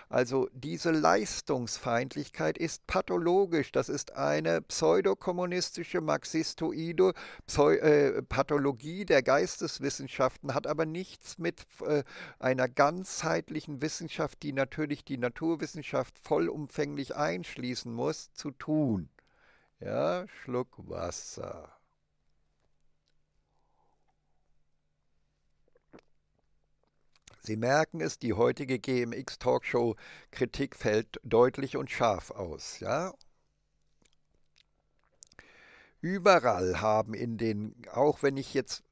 Also diese Leistungsfeindlichkeit ist pathologisch. Das ist eine pseudokommunistische, marxistoide Pseu äh, Pathologie der Geisteswissenschaften, hat aber nichts mit äh, einer ganzheitlichen Wissenschaft, die natürlich die Naturwissenschaft vollumfänglich einschließen muss, zu tun. Ja, Schluck Wasser. Sie merken es, die heutige GMX Talkshow Kritik fällt deutlich und scharf aus, ja? Überall haben in den auch wenn ich jetzt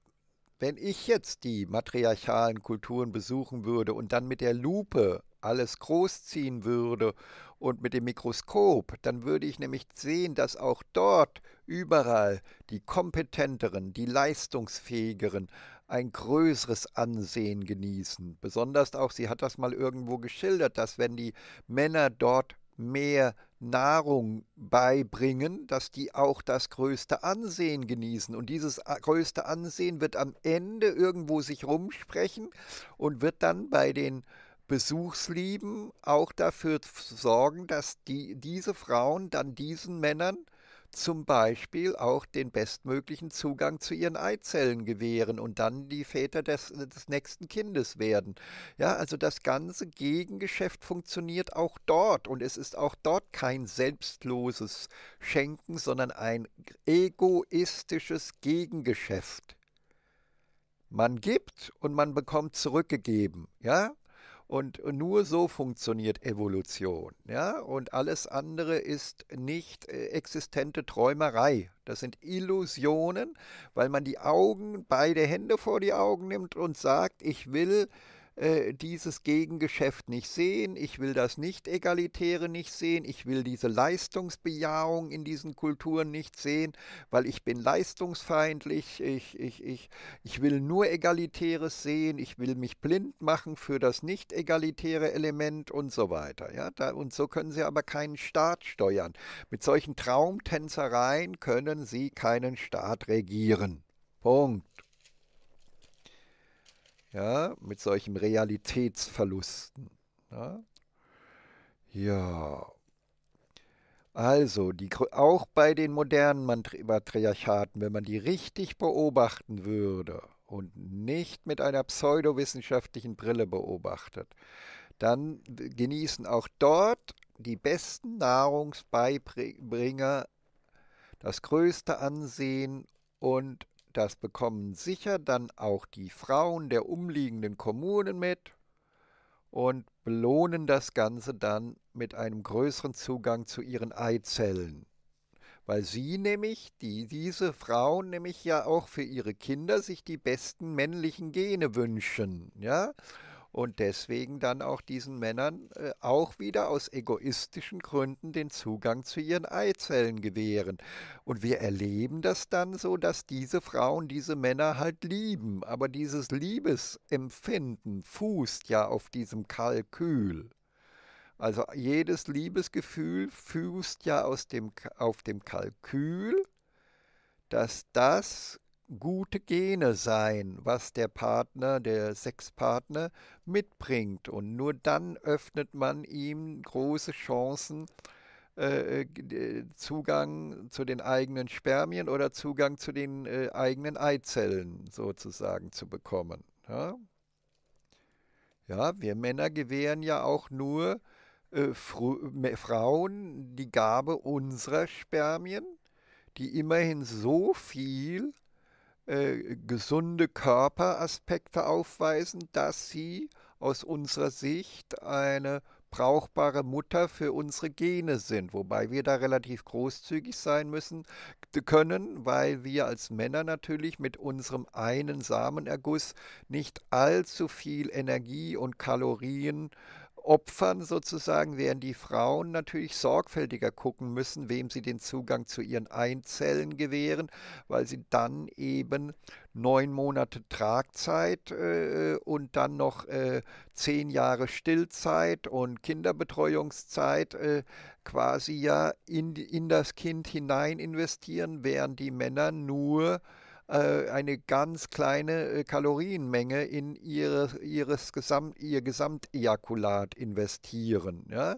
wenn ich jetzt die matriarchalen Kulturen besuchen würde und dann mit der Lupe alles großziehen würde und mit dem Mikroskop, dann würde ich nämlich sehen, dass auch dort überall die kompetenteren, die leistungsfähigeren, ein größeres Ansehen genießen. Besonders auch, sie hat das mal irgendwo geschildert, dass wenn die Männer dort mehr Nahrung beibringen, dass die auch das größte Ansehen genießen. Und dieses äh, größte Ansehen wird am Ende irgendwo sich rumsprechen und wird dann bei den Besuchslieben auch dafür sorgen, dass die, diese Frauen dann diesen Männern zum Beispiel auch den bestmöglichen Zugang zu ihren Eizellen gewähren und dann die Väter des, des nächsten Kindes werden. Ja, also das ganze Gegengeschäft funktioniert auch dort und es ist auch dort kein selbstloses Schenken, sondern ein egoistisches Gegengeschäft. Man gibt und man bekommt zurückgegeben. Ja, und nur so funktioniert Evolution. Ja? Und alles andere ist nicht äh, existente Träumerei. Das sind Illusionen, weil man die Augen, beide Hände vor die Augen nimmt und sagt, ich will äh, dieses Gegengeschäft nicht sehen, ich will das Nicht-Egalitäre nicht sehen, ich will diese Leistungsbejahung in diesen Kulturen nicht sehen, weil ich bin leistungsfeindlich, ich, ich, ich, ich will nur Egalitäres sehen, ich will mich blind machen für das Nicht-Egalitäre Element und so weiter. Ja? Da, und so können Sie aber keinen Staat steuern. Mit solchen Traumtänzereien können Sie keinen Staat regieren. Punkt ja, mit solchen Realitätsverlusten. Ja. ja. Also, die, auch bei den modernen Matriarchaten, wenn man die richtig beobachten würde und nicht mit einer pseudowissenschaftlichen Brille beobachtet, dann genießen auch dort die besten Nahrungsbeibringer das größte Ansehen und das bekommen sicher dann auch die Frauen der umliegenden Kommunen mit und belohnen das Ganze dann mit einem größeren Zugang zu ihren Eizellen. Weil sie nämlich, die, diese Frauen nämlich ja auch für ihre Kinder sich die besten männlichen Gene wünschen, ja und deswegen dann auch diesen Männern äh, auch wieder aus egoistischen Gründen den Zugang zu ihren Eizellen gewähren. Und wir erleben das dann so, dass diese Frauen diese Männer halt lieben, aber dieses Liebesempfinden fußt ja auf diesem Kalkül. Also jedes Liebesgefühl fußt ja aus dem, auf dem Kalkül, dass das gute Gene sein, was der Partner, der Sexpartner mitbringt. Und nur dann öffnet man ihm große Chancen, äh, äh, äh, Zugang zu den eigenen Spermien oder Zugang zu den eigenen Eizellen sozusagen zu bekommen. Ja? ja wir Männer gewähren ja auch nur äh, Frauen die Gabe unserer Spermien, die immerhin so viel äh, gesunde Körperaspekte aufweisen, dass sie aus unserer Sicht eine brauchbare Mutter für unsere Gene sind, wobei wir da relativ großzügig sein müssen können, weil wir als Männer natürlich mit unserem einen Samenerguss nicht allzu viel Energie und Kalorien äh, Opfern sozusagen, während die Frauen natürlich sorgfältiger gucken müssen, wem sie den Zugang zu ihren Einzellen gewähren, weil sie dann eben neun Monate Tragzeit äh, äh und dann noch äh, zehn Jahre Stillzeit und Kinderbetreuungszeit äh, quasi ja in, in das Kind hinein investieren, während die Männer nur äh, eine ganz kleine äh, Kalorienmenge in ihre, ihres Gesamt, ihr Gesamtejakulat investieren. Ja?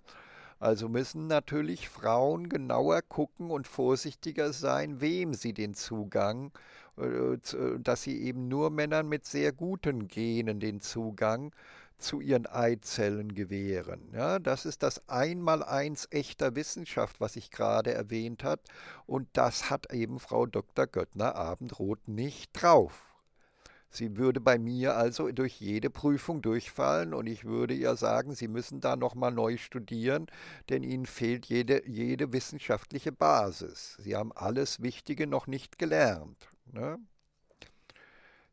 Also müssen natürlich Frauen genauer gucken und vorsichtiger sein, wem sie den Zugang, äh, dass sie eben nur Männern mit sehr guten Genen den Zugang zu ihren Eizellen gewähren. Ja, das ist das Einmaleins echter Wissenschaft, was ich gerade erwähnt hat. Und das hat eben Frau Dr. Göttner-Abendroth nicht drauf. Sie würde bei mir also durch jede Prüfung durchfallen und ich würde ihr sagen, Sie müssen da nochmal neu studieren, denn Ihnen fehlt jede, jede wissenschaftliche Basis. Sie haben alles Wichtige noch nicht gelernt. Ne?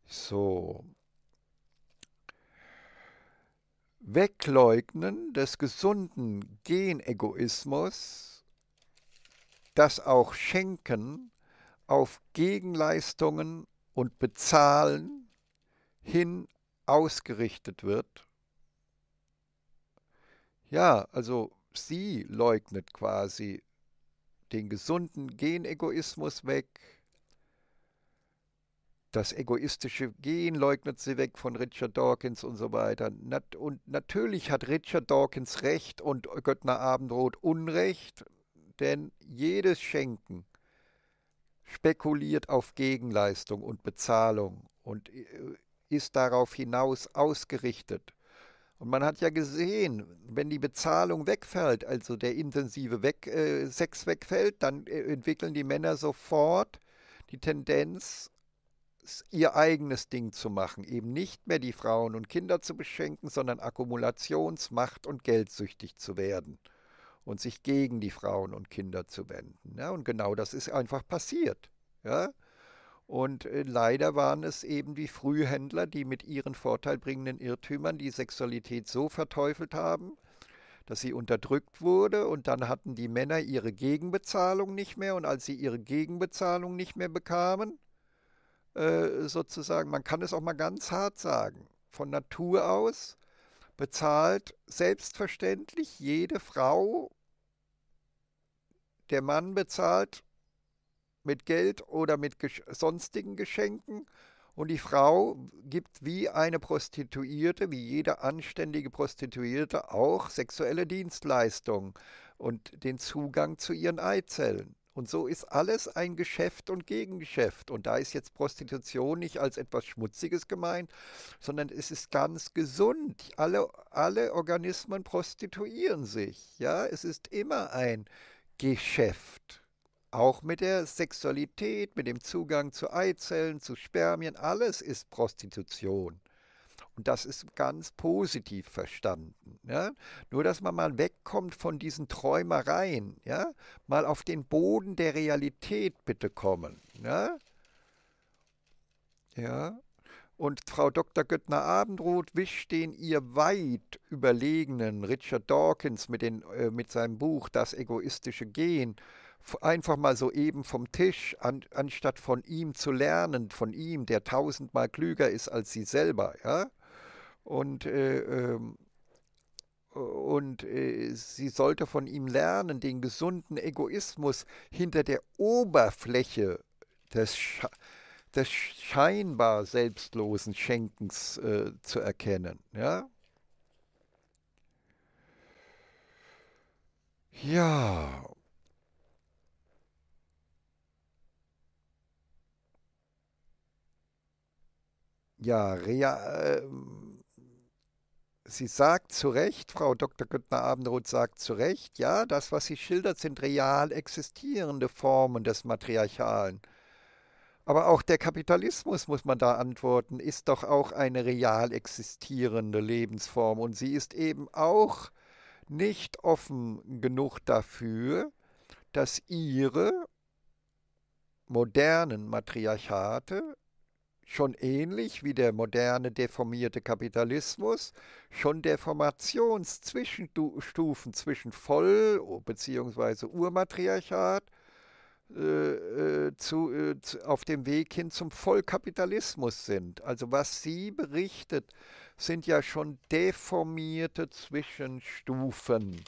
So, Wegleugnen des gesunden Genegoismus, das auch Schenken auf Gegenleistungen und Bezahlen hin ausgerichtet wird. Ja, also sie leugnet quasi den gesunden Genegoismus weg, das egoistische Gen leugnet sie weg von Richard Dawkins und so weiter. und natürlich hat Richard Dawkins recht und Göttner Abendroth Unrecht, denn jedes Schenken spekuliert auf Gegenleistung und Bezahlung und äh, ist darauf hinaus ausgerichtet. Und man hat ja gesehen, wenn die Bezahlung wegfällt, also der intensive weg, äh, Sex wegfällt, dann äh, entwickeln die Männer sofort die Tendenz, ihr eigenes Ding zu machen, eben nicht mehr die Frauen und Kinder zu beschenken, sondern akkumulationsmacht und geldsüchtig zu werden und sich gegen die Frauen und Kinder zu wenden. Ja, ne? und genau das ist einfach passiert. Ja? Und äh, leider waren es eben die Frühhändler, die mit ihren vorteilbringenden Irrtümern die Sexualität so verteufelt haben, dass sie unterdrückt wurde und dann hatten die Männer ihre Gegenbezahlung nicht mehr und als sie ihre Gegenbezahlung nicht mehr bekamen, äh, sozusagen, man kann es auch mal ganz hart sagen, von Natur aus bezahlt selbstverständlich jede Frau, der Mann bezahlt mit Geld oder mit gesch sonstigen Geschenken und die Frau gibt wie eine Prostituierte, wie jede anständige Prostituierte auch sexuelle Dienstleistungen und den Zugang zu ihren Eizellen. Und so ist alles ein Geschäft und Gegengeschäft. Und da ist jetzt Prostitution nicht als etwas Schmutziges gemeint, sondern es ist ganz gesund. Alle, alle Organismen prostituieren sich. Ja, es ist immer ein Geschäft. Auch mit der Sexualität, mit dem Zugang zu Eizellen, zu Spermien, alles ist Prostitution. Und das ist ganz positiv verstanden. Ja? Nur, dass man mal wegkommt von diesen Träumereien, ja? mal auf den Boden der Realität bitte kommen. Ja? ja? Und Frau Dr. Göttner-Abendroth wischt den ihr weit überlegenen Richard Dawkins mit, den, äh, mit seinem Buch Das egoistische Gehen einfach mal so eben vom Tisch, an, anstatt von ihm zu lernen, von ihm, der tausendmal klüger ist als sie selber. Ja? und, äh, ähm, und äh, sie sollte von ihm lernen, den gesunden Egoismus hinter der Oberfläche des, Sch des scheinbar selbstlosen Schenkens äh, zu erkennen. Ja? Ja. Ja, Rea, ähm, Sie sagt zu Recht, Frau Dr. göttner abendroth sagt zu Recht, ja, das, was sie schildert, sind real existierende Formen des Matriarchalen. Aber auch der Kapitalismus, muss man da antworten, ist doch auch eine real existierende Lebensform und sie ist eben auch nicht offen genug dafür, dass ihre modernen Matriarchate schon ähnlich wie der moderne deformierte Kapitalismus schon Deformationszwischenstufen zwischen Voll- bzw. Urmatriarchat äh, äh, zu, äh, auf dem Weg hin zum Vollkapitalismus sind. Also was sie berichtet, sind ja schon deformierte Zwischenstufen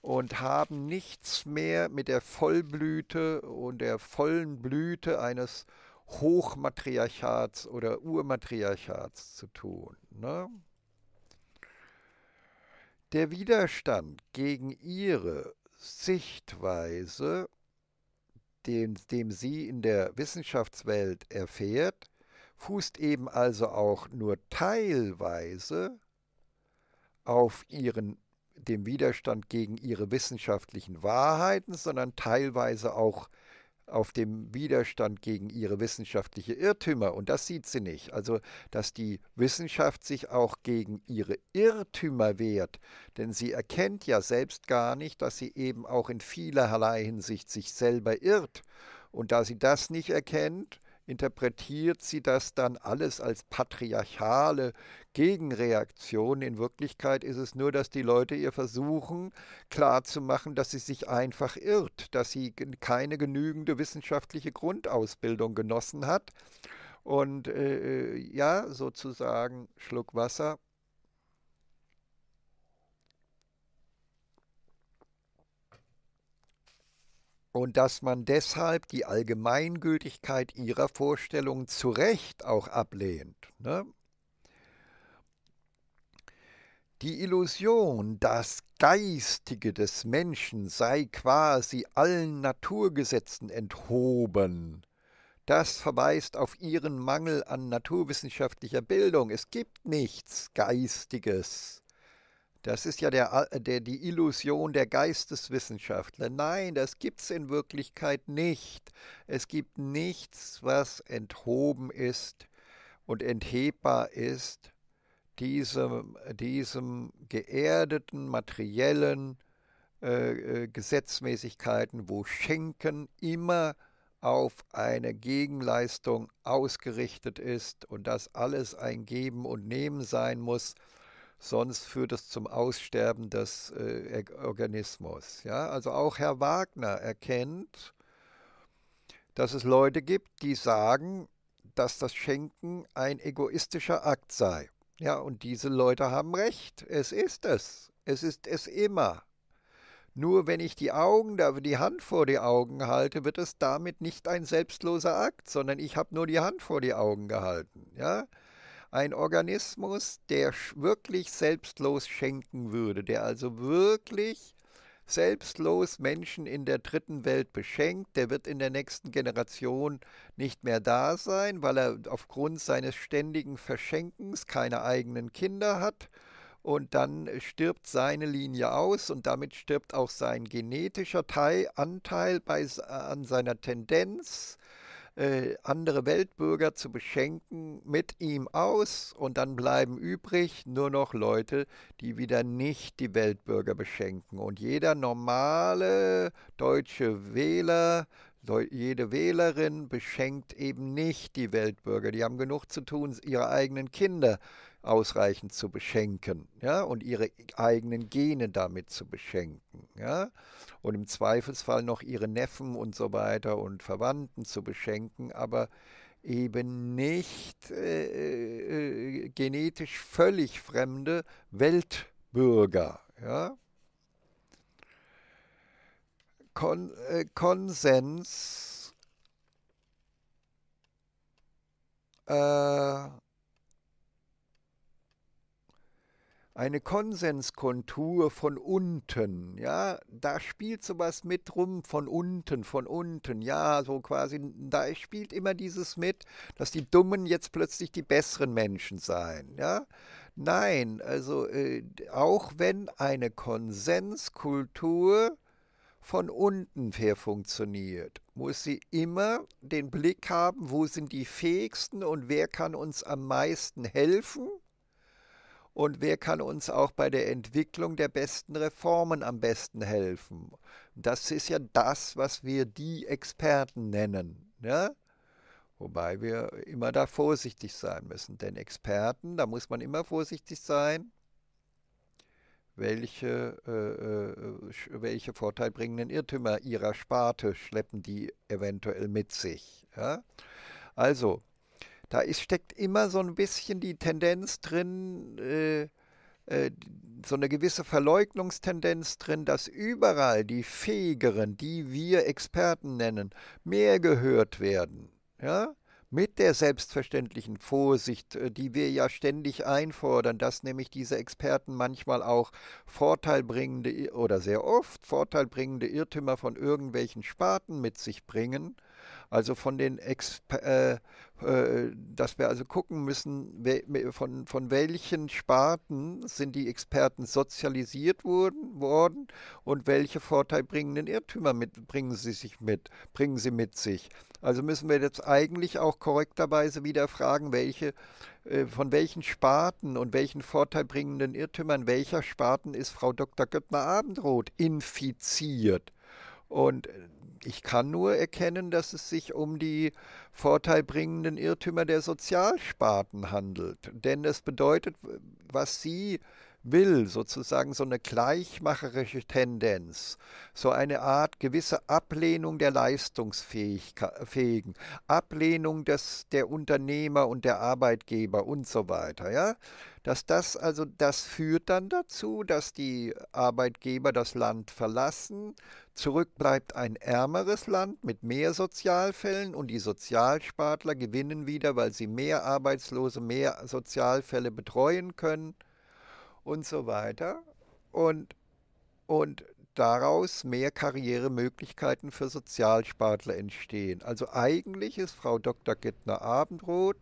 und haben nichts mehr mit der Vollblüte und der vollen Blüte eines äh, Hochmatriarchats oder Urmatriarchats zu tun. Ne? Der Widerstand gegen ihre Sichtweise, den, dem sie in der Wissenschaftswelt erfährt, fußt eben also auch nur teilweise auf ihren dem Widerstand gegen ihre wissenschaftlichen Wahrheiten, sondern teilweise auch auf auf dem Widerstand gegen ihre wissenschaftliche Irrtümer. Und das sieht sie nicht. Also, dass die Wissenschaft sich auch gegen ihre Irrtümer wehrt. Denn sie erkennt ja selbst gar nicht, dass sie eben auch in vielerlei Hinsicht sich selber irrt. Und da sie das nicht erkennt, interpretiert sie das dann alles als patriarchale Gegenreaktion. In Wirklichkeit ist es nur, dass die Leute ihr versuchen klarzumachen, dass sie sich einfach irrt, dass sie keine genügende wissenschaftliche Grundausbildung genossen hat. Und äh, äh, ja, sozusagen Schluck Wasser. und dass man deshalb die Allgemeingültigkeit ihrer Vorstellungen zu Recht auch ablehnt. Ne? Die Illusion, das Geistige des Menschen sei quasi allen Naturgesetzen enthoben, das verweist auf ihren Mangel an naturwissenschaftlicher Bildung. Es gibt nichts Geistiges. Das ist ja der, äh, der, die Illusion der Geisteswissenschaftler. Nein, das gibt es in Wirklichkeit nicht. Es gibt nichts, was enthoben ist und enthebbar ist diesem, diesem geerdeten, materiellen äh, äh, Gesetzmäßigkeiten, wo Schenken immer auf eine Gegenleistung ausgerichtet ist und das alles ein Geben und Nehmen sein muss, sonst führt es zum Aussterben des äh, Organismus. Ja? Also auch Herr Wagner erkennt, dass es Leute gibt, die sagen, dass das Schenken ein egoistischer Akt sei. Ja, und diese Leute haben recht. Es ist es. Es ist es immer. Nur wenn ich die Augen, die Hand vor die Augen halte, wird es damit nicht ein selbstloser Akt, sondern ich habe nur die Hand vor die Augen gehalten. Ja? Ein Organismus, der wirklich selbstlos schenken würde, der also wirklich selbstlos Menschen in der dritten Welt beschenkt. Der wird in der nächsten Generation nicht mehr da sein, weil er aufgrund seines ständigen Verschenkens keine eigenen Kinder hat. Und dann stirbt seine Linie aus und damit stirbt auch sein genetischer Teil, Anteil bei, an seiner Tendenz äh, andere Weltbürger zu beschenken mit ihm aus und dann bleiben übrig nur noch Leute, die wieder nicht die Weltbürger beschenken. Und jeder normale deutsche Wähler, jede Wählerin beschenkt eben nicht die Weltbürger. Die haben genug zu tun, ihre eigenen Kinder ausreichend zu beschenken ja, und ihre eigenen Gene damit zu beschenken. Ja, und im Zweifelsfall noch ihre Neffen und so weiter und Verwandten zu beschenken, aber eben nicht äh, äh, genetisch völlig fremde Weltbürger. Ja. Kon äh, Konsens äh, eine Konsenskontur von unten, ja, da spielt sowas mit rum von unten, von unten, ja, so quasi, da spielt immer dieses mit, dass die Dummen jetzt plötzlich die besseren Menschen seien, ja. Nein, also äh, auch wenn eine Konsenskultur von unten her funktioniert, muss sie immer den Blick haben, wo sind die fähigsten und wer kann uns am meisten helfen und wer kann uns auch bei der Entwicklung der besten Reformen am besten helfen. Das ist ja das, was wir die Experten nennen. Ja? Ne? Wobei wir immer da vorsichtig sein müssen, denn Experten, da muss man immer vorsichtig sein, welche, äh, äh welche vorteilbringenden Irrtümer ihrer Sparte schleppen die eventuell mit sich. Ja? Also, da ist, steckt immer so ein bisschen die Tendenz drin, äh, äh, so eine gewisse Verleugnungstendenz drin, dass überall die Fähigeren, die wir Experten nennen, mehr gehört werden. Ja? Mit der selbstverständlichen Vorsicht, äh, die wir ja ständig einfordern, dass nämlich diese Experten manchmal auch vorteilbringende oder sehr oft vorteilbringende Irrtümer von irgendwelchen Sparten mit sich bringen also von den Exper äh, äh, dass wir also gucken müssen, von, von welchen Sparten sind die Experten sozialisiert wurden, worden und welche vorteilbringenden Irrtümer mit, bringen sie sich mit, bringen sie mit sich. Also müssen wir jetzt eigentlich auch korrekterweise wieder fragen, welche, äh, von welchen Sparten und welchen vorteilbringenden Irrtümern welcher Sparten ist Frau Dr. Göttner-Abendroth infiziert. Und ich kann nur erkennen, dass es sich um die vorteilbringenden Irrtümer der Sozialsparten handelt. Denn es bedeutet, was sie will, sozusagen so eine gleichmacherische Tendenz, so eine Art gewisse Ablehnung der Leistungsfähigen, Ablehnung des, der Unternehmer und der Arbeitgeber und so weiter. Ja? dass das also, das führt dann dazu, dass die Arbeitgeber das Land verlassen, zurückbleibt ein ärmeres Land mit mehr Sozialfällen und die Sozialspartler gewinnen wieder, weil sie mehr Arbeitslose, mehr Sozialfälle betreuen können und so weiter. Und, und daraus mehr Karrieremöglichkeiten für Sozialspartler entstehen. Also eigentlich ist Frau Dr. Gittner-Abendroth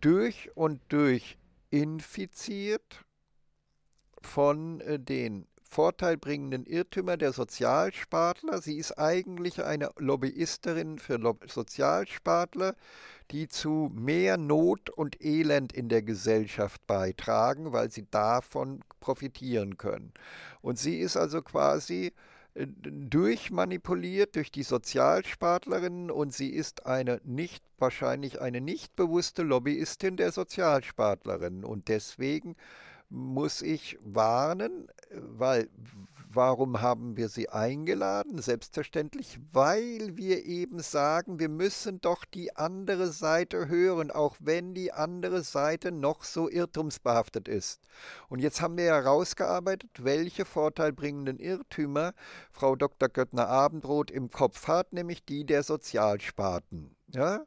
durch und durch infiziert von äh, den vorteilbringenden Irrtümern der Sozialspartler. Sie ist eigentlich eine Lobbyisterin für Lob Sozialspartler, die zu mehr Not und Elend in der Gesellschaft beitragen, weil sie davon profitieren können. Und sie ist also quasi durchmanipuliert durch die Sozialspartlerinnen und sie ist eine nicht wahrscheinlich eine nicht bewusste Lobbyistin der Sozialspartlerinnen und deswegen muss ich warnen, äh, weil Warum haben wir sie eingeladen? Selbstverständlich, weil wir eben sagen, wir müssen doch die andere Seite hören, auch wenn die andere Seite noch so irrtumsbehaftet ist. Und jetzt haben wir herausgearbeitet, welche vorteilbringenden Irrtümer Frau Dr. Göttner-Abendroth im Kopf hat, nämlich die der Sozialsparten. Ja?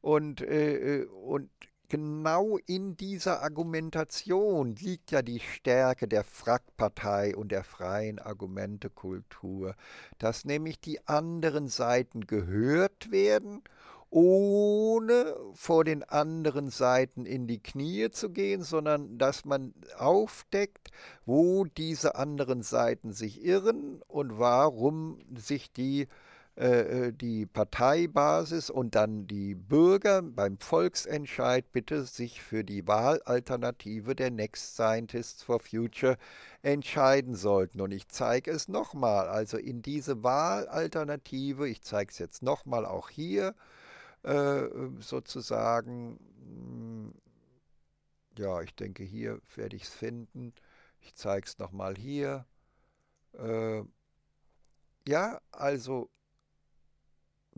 Und, äh, äh und Genau in dieser Argumentation liegt ja die Stärke der Frackpartei und der freien Argumentekultur, dass nämlich die anderen Seiten gehört werden ohne vor den anderen Seiten in die Knie zu gehen, sondern dass man aufdeckt, wo diese anderen Seiten sich irren und warum sich die äh, äh, die Parteibasis und dann die Bürger beim Volksentscheid bitte sich für die Wahlalternative der Next Scientists for Future entscheiden sollten. Und ich zeige es nochmal, also in diese Wahlalternative, ich zeige es jetzt nochmal auch hier, äh, sozusagen, mm, ja, ich denke, hier werde ich es finden. Ich zeige es nochmal hier. Äh, ja, also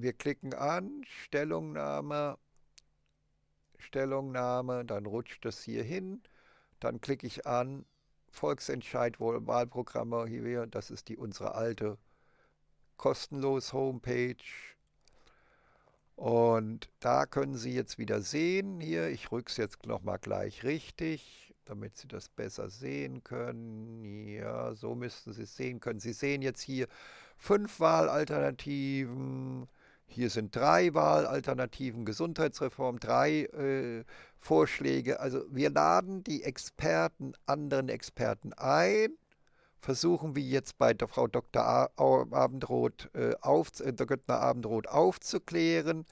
wir klicken an, Stellungnahme, Stellungnahme, dann rutscht das hier hin. Dann klicke ich an, Volksentscheid, Wahlprogramme hier, das ist die unsere alte kostenlos Homepage. Und da können Sie jetzt wieder sehen, hier, ich rück's jetzt nochmal gleich richtig, damit Sie das besser sehen können. Ja, so müssten Sie es sehen können. Sie sehen jetzt hier fünf Wahlalternativen, hier sind drei Wahlalternativen Gesundheitsreform, drei äh, Vorschläge. Also wir laden die Experten, anderen Experten ein, versuchen wie jetzt bei der Frau Dr. A Abendroth, äh, auf, äh, der Göttner Abendroth aufzuklären,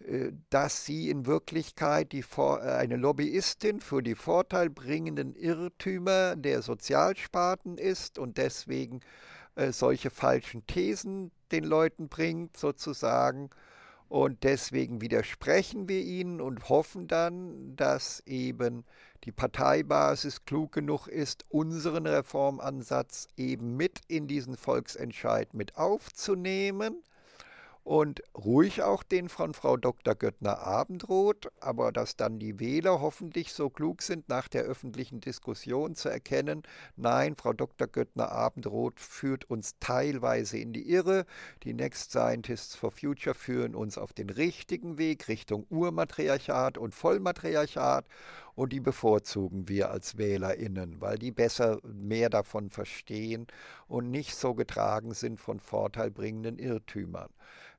äh, dass sie in Wirklichkeit die Vor äh, eine Lobbyistin für die vorteilbringenden Irrtümer der Sozialsparten ist und deswegen äh, solche falschen Thesen den Leuten bringt, sozusagen. Und deswegen widersprechen wir ihnen und hoffen dann, dass eben die Parteibasis klug genug ist, unseren Reformansatz eben mit in diesen Volksentscheid mit aufzunehmen und ruhig auch den von Frau Dr. Göttner Abendroth, aber dass dann die Wähler hoffentlich so klug sind, nach der öffentlichen Diskussion zu erkennen, nein, Frau Dr. Göttner Abendroth führt uns teilweise in die Irre, die Next Scientists for Future führen uns auf den richtigen Weg Richtung Urmatriarchat und Vollmatriarchat und die bevorzugen wir als Wählerinnen, weil die besser mehr davon verstehen und nicht so getragen sind von vorteilbringenden Irrtümern.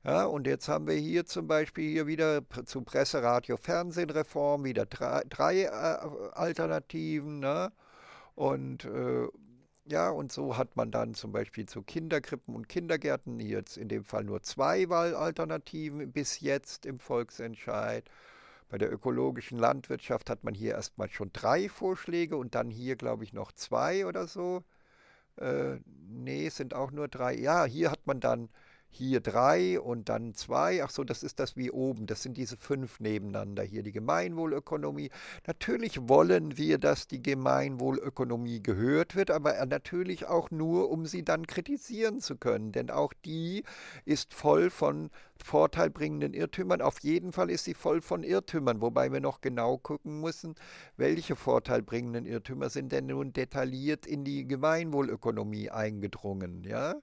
Ja, und jetzt haben wir hier zum Beispiel hier wieder zu Presse, Radio, Fernsehenreform wieder drei, drei äh, Alternativen. Ne? Und äh, ja, und so hat man dann zum Beispiel zu Kinderkrippen und Kindergärten jetzt in dem Fall nur zwei Wahlalternativen bis jetzt im Volksentscheid. Bei der ökologischen Landwirtschaft hat man hier erstmal schon drei Vorschläge und dann hier, glaube ich, noch zwei oder so. Äh, nee, sind auch nur drei. Ja, hier hat man dann hier drei und dann zwei. Ach so, das ist das wie oben. Das sind diese fünf nebeneinander hier, die Gemeinwohlökonomie. Natürlich wollen wir, dass die Gemeinwohlökonomie gehört wird, aber natürlich auch nur, um sie dann kritisieren zu können. Denn auch die ist voll von vorteilbringenden Irrtümern. Auf jeden Fall ist sie voll von Irrtümern, wobei wir noch genau gucken müssen, welche vorteilbringenden Irrtümer sind denn nun detailliert in die Gemeinwohlökonomie eingedrungen. Ja?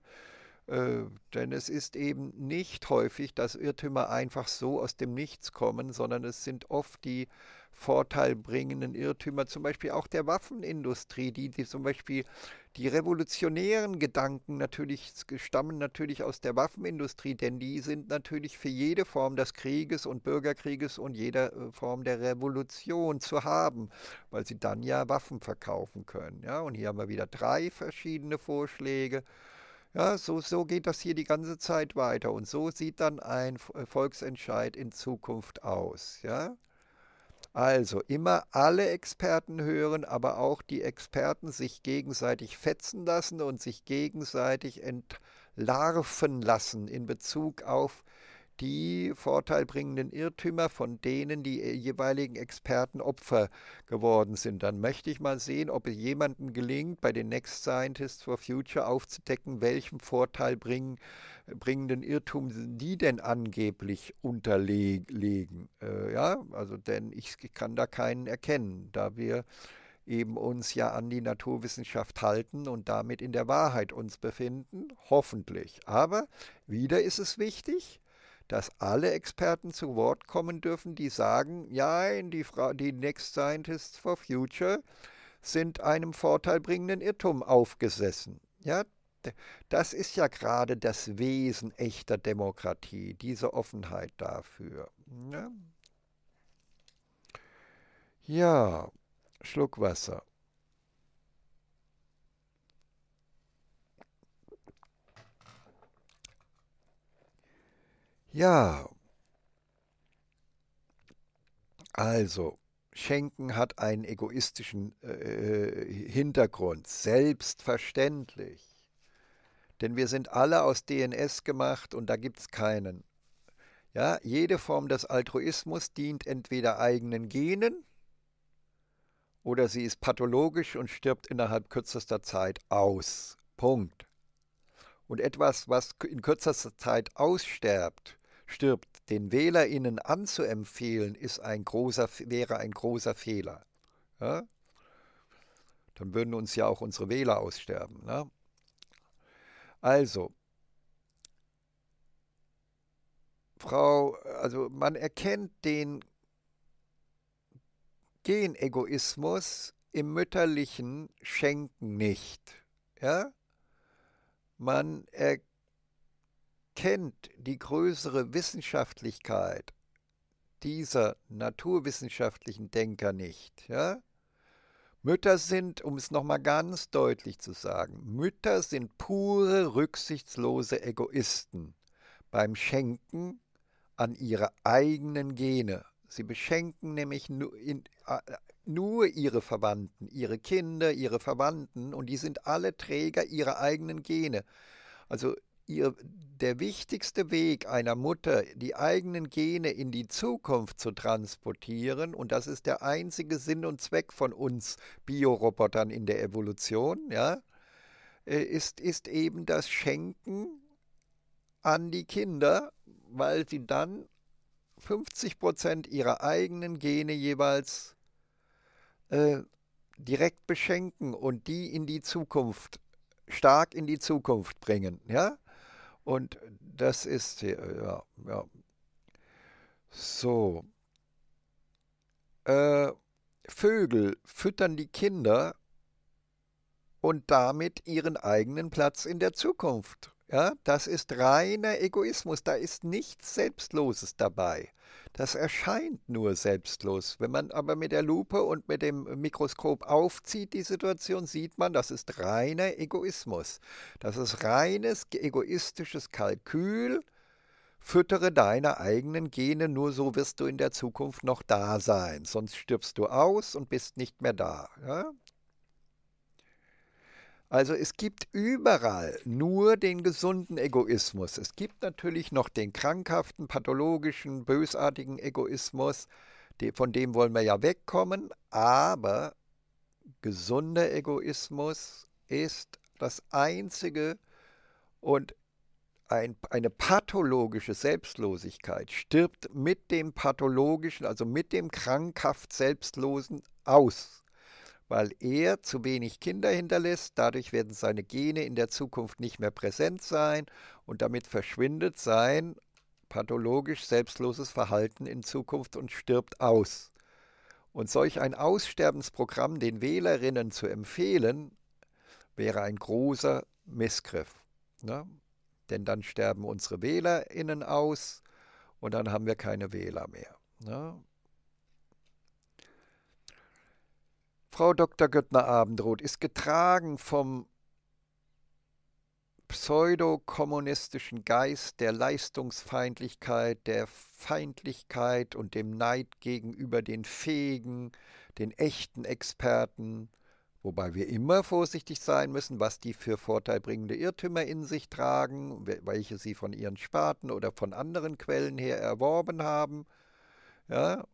Äh, denn es ist eben nicht häufig, dass Irrtümer einfach so aus dem Nichts kommen, sondern es sind oft die vorteilbringenden Irrtümer, zum Beispiel auch der Waffenindustrie, die, die zum Beispiel die revolutionären Gedanken natürlich stammen natürlich aus der Waffenindustrie, denn die sind natürlich für jede Form des Krieges und Bürgerkrieges und jeder äh, Form der Revolution zu haben, weil sie dann ja Waffen verkaufen können. Ja, und hier haben wir wieder drei verschiedene Vorschläge. Ja, so, so geht das hier die ganze Zeit weiter und so sieht dann ein äh, Volksentscheid in Zukunft aus. Ja? Also immer alle Experten hören, aber auch die Experten sich gegenseitig fetzen lassen und sich gegenseitig entlarven lassen in Bezug auf äh, die vorteilbringenden Irrtümer von denen die äh, jeweiligen Experten Opfer geworden sind. Dann möchte ich mal sehen, ob es jemandem gelingt, bei den Next Scientists for Future aufzudecken, welchem vorteilbringenden äh, Irrtum die denn angeblich unterlegen. Äh, ja, also denn ich kann da keinen erkennen, da wir eben uns ja an die Naturwissenschaft halten und damit in der Wahrheit uns befinden, hoffentlich. Aber wieder ist es wichtig, dass alle Experten zu Wort kommen dürfen, die sagen, ja, die, die Next Scientists for Future sind einem vorteilbringenden Irrtum aufgesessen. Ja, das ist ja gerade das Wesen echter Demokratie, diese Offenheit dafür. Ja, ja Schluck Wasser. Ja, also Schenken hat einen egoistischen äh, äh, Hintergrund, selbstverständlich. Denn wir sind alle aus DNS gemacht und da gibt es keinen. Ja, jede Form des Altruismus dient entweder eigenen Genen oder sie ist pathologisch und stirbt innerhalb kürzester Zeit aus. Punkt. Und etwas, was in kürzester Zeit aussterbt, stirbt, den WählerInnen anzuempfehlen, ist ein großer, wäre ein großer Fehler. Ja? Dann würden uns ja auch unsere Wähler aussterben. Ne? Also, Frau, also man erkennt den Genegoismus im mütterlichen Schenken nicht. Ja? Man erkennt erkennt die größere Wissenschaftlichkeit dieser naturwissenschaftlichen Denker nicht. Ja? Mütter sind, um es nochmal ganz deutlich zu sagen, Mütter sind pure, rücksichtslose Egoisten beim Schenken an ihre eigenen Gene. Sie beschenken nämlich nur, in, nur ihre Verwandten, ihre Kinder, ihre Verwandten und die sind alle Träger ihrer eigenen Gene. Also ihr, der wichtigste Weg einer Mutter, die eigenen Gene in die Zukunft zu transportieren, und das ist der einzige Sinn und Zweck von uns Biorobotern in der Evolution, ja, äh, ist, ist eben das Schenken an die Kinder, weil sie dann 50 ihrer eigenen Gene jeweils äh, direkt beschenken und die in die Zukunft, stark in die Zukunft bringen. Ja? Und das ist hier, ja, ja. So. Äh, Vögel füttern die Kinder und damit ihren eigenen Platz in der Zukunft. Ja, das ist reiner Egoismus, da ist nichts Selbstloses dabei. Das erscheint nur selbstlos. Wenn man aber mit der Lupe und mit dem Mikroskop aufzieht, die Situation, sieht man, das ist reiner Egoismus. Das ist reines egoistisches Kalkül. Füttere deine eigenen Gene, nur so wirst du in der Zukunft noch da sein, sonst stirbst du aus und bist nicht mehr da. Ja? Also es gibt überall nur den gesunden Egoismus. Es gibt natürlich noch den krankhaften, pathologischen, bösartigen Egoismus, von dem wollen wir ja wegkommen, aber gesunder Egoismus ist das einzige und ein, eine pathologische Selbstlosigkeit stirbt mit dem pathologischen, also mit dem krankhaft Selbstlosen aus weil er zu wenig Kinder hinterlässt. Dadurch werden seine Gene in der Zukunft nicht mehr präsent sein und damit verschwindet sein pathologisch selbstloses Verhalten in Zukunft und stirbt aus. Und solch ein Aussterbensprogramm den Wählerinnen zu empfehlen, wäre ein großer Missgriff. Ne? Denn dann sterben unsere Wählerinnen aus und dann haben wir keine Wähler mehr. Ne? Frau Dr. Göttner-Abendroth ist getragen vom pseudokommunistischen Geist der Leistungsfeindlichkeit, der Feindlichkeit und dem Neid gegenüber den fähigen, den echten Experten, wobei wir immer vorsichtig sein müssen, was die für vorteilbringende Irrtümer in sich tragen, welche sie von ihren Sparten oder von anderen Quellen her erworben haben. Ja,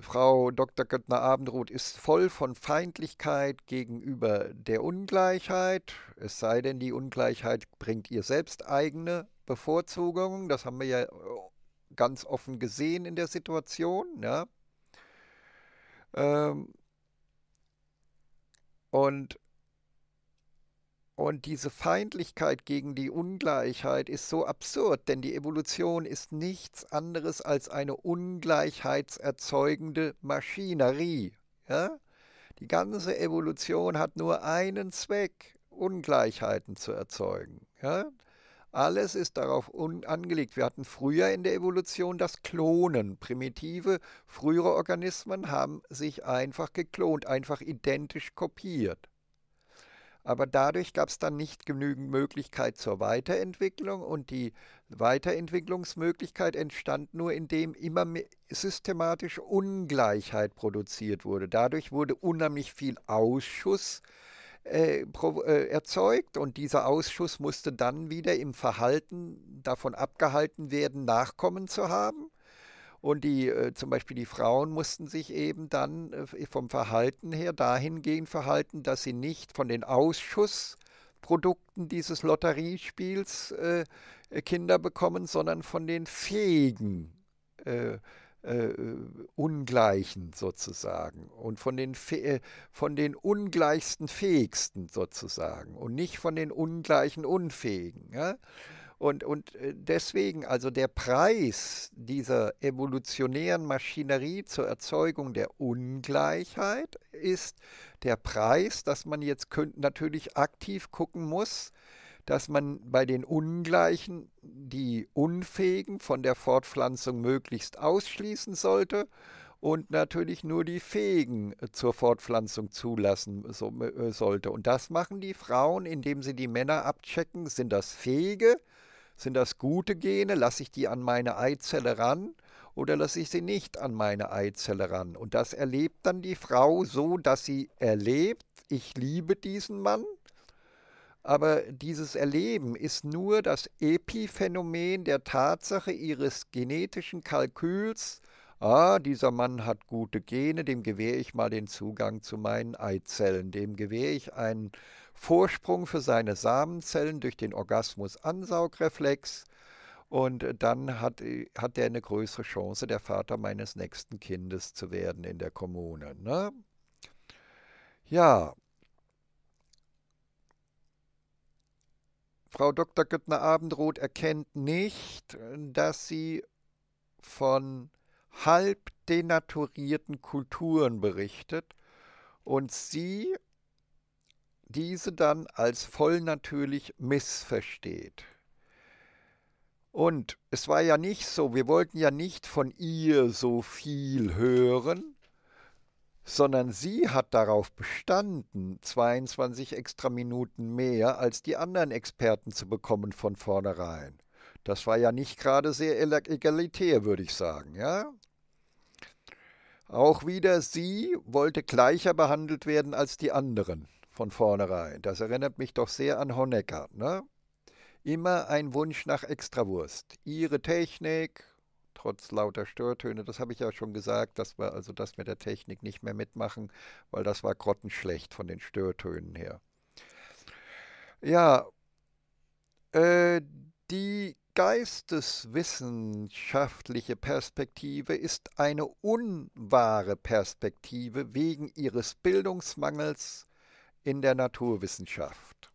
Frau Dr. Göttner-Abendroth ist voll von Feindlichkeit gegenüber der Ungleichheit, es sei denn, die Ungleichheit bringt ihr selbst eigene Bevorzugungen. Das haben wir ja äh, ganz offen gesehen in der Situation. Ja. Ähm, und und diese Feindlichkeit gegen die Ungleichheit ist so absurd, denn die Evolution ist nichts anderes als eine ungleichheitserzeugende Maschinerie. Ja? Die ganze Evolution hat nur einen Zweck, Ungleichheiten zu erzeugen. Ja? Alles ist darauf angelegt. Wir hatten früher in der Evolution das Klonen. Primitive, frühere Organismen haben sich einfach geklont, einfach identisch kopiert. Aber dadurch gab es dann nicht genügend Möglichkeit zur Weiterentwicklung und die Weiterentwicklungsmöglichkeit entstand nur, indem immer systematisch Ungleichheit produziert wurde. Dadurch wurde unheimlich viel Ausschuss äh, äh, erzeugt und dieser Ausschuss musste dann wieder im Verhalten davon abgehalten werden, Nachkommen zu haben. Und die, äh, zum Beispiel die Frauen mussten sich eben dann äh, vom Verhalten her dahingehend verhalten, dass sie nicht von den Ausschussprodukten dieses Lotteriespiels äh, Kinder bekommen, sondern von den fähigen äh, Ungleichen sozusagen und von den, äh, von den ungleichsten Fähigsten sozusagen und nicht von den ungleichen Unfähigen. Ja? Und, und äh, deswegen, also der Preis dieser evolutionären Maschinerie zur Erzeugung der Ungleichheit ist der Preis, dass man jetzt könnt, natürlich aktiv gucken muss, dass man bei den Ungleichen die Unfähigen von der Fortpflanzung möglichst ausschließen sollte und natürlich nur die Fähigen äh, zur Fortpflanzung zulassen so, äh, sollte. Und das machen die Frauen, indem sie die Männer abchecken, sind das Fähige sind das gute Gene? Lasse ich die an meine Eizelle ran? Oder lasse ich sie nicht an meine Eizelle ran? Und das erlebt dann die Frau so, dass sie erlebt, ich liebe diesen Mann. Aber dieses Erleben ist nur das Epiphänomen der Tatsache ihres genetischen Kalküls, ah, dieser Mann hat gute Gene, dem gewähre ich mal den Zugang zu meinen Eizellen, dem gewähre ich einen Vorsprung für seine Samenzellen durch den Orgasmus-Ansaugreflex. Und dann hat, hat er eine größere Chance, der Vater meines nächsten Kindes zu werden in der Kommune. Ne? Ja. Frau Dr. Göttner-Abendroth erkennt nicht, dass sie von halb denaturierten Kulturen berichtet und sie diese dann als vollnatürlich missversteht. Und es war ja nicht so, wir wollten ja nicht von ihr so viel hören, sondern sie hat darauf bestanden, 22 extra Minuten mehr als die anderen Experten zu bekommen von vornherein. Das war ja nicht gerade sehr egalitär, würde ich sagen, ja? Auch wieder sie wollte gleicher behandelt werden als die anderen von vornherein. Das erinnert mich doch sehr an Honecker. Ne? Immer ein Wunsch nach Extrawurst. Ihre Technik, trotz lauter Störtöne, das habe ich ja schon gesagt, dass wir also das mit der Technik nicht mehr mitmachen, weil das war grottenschlecht von den Störtönen her. Ja, äh, die geisteswissenschaftliche Perspektive ist eine unwahre Perspektive wegen ihres Bildungsmangels, in der Naturwissenschaft.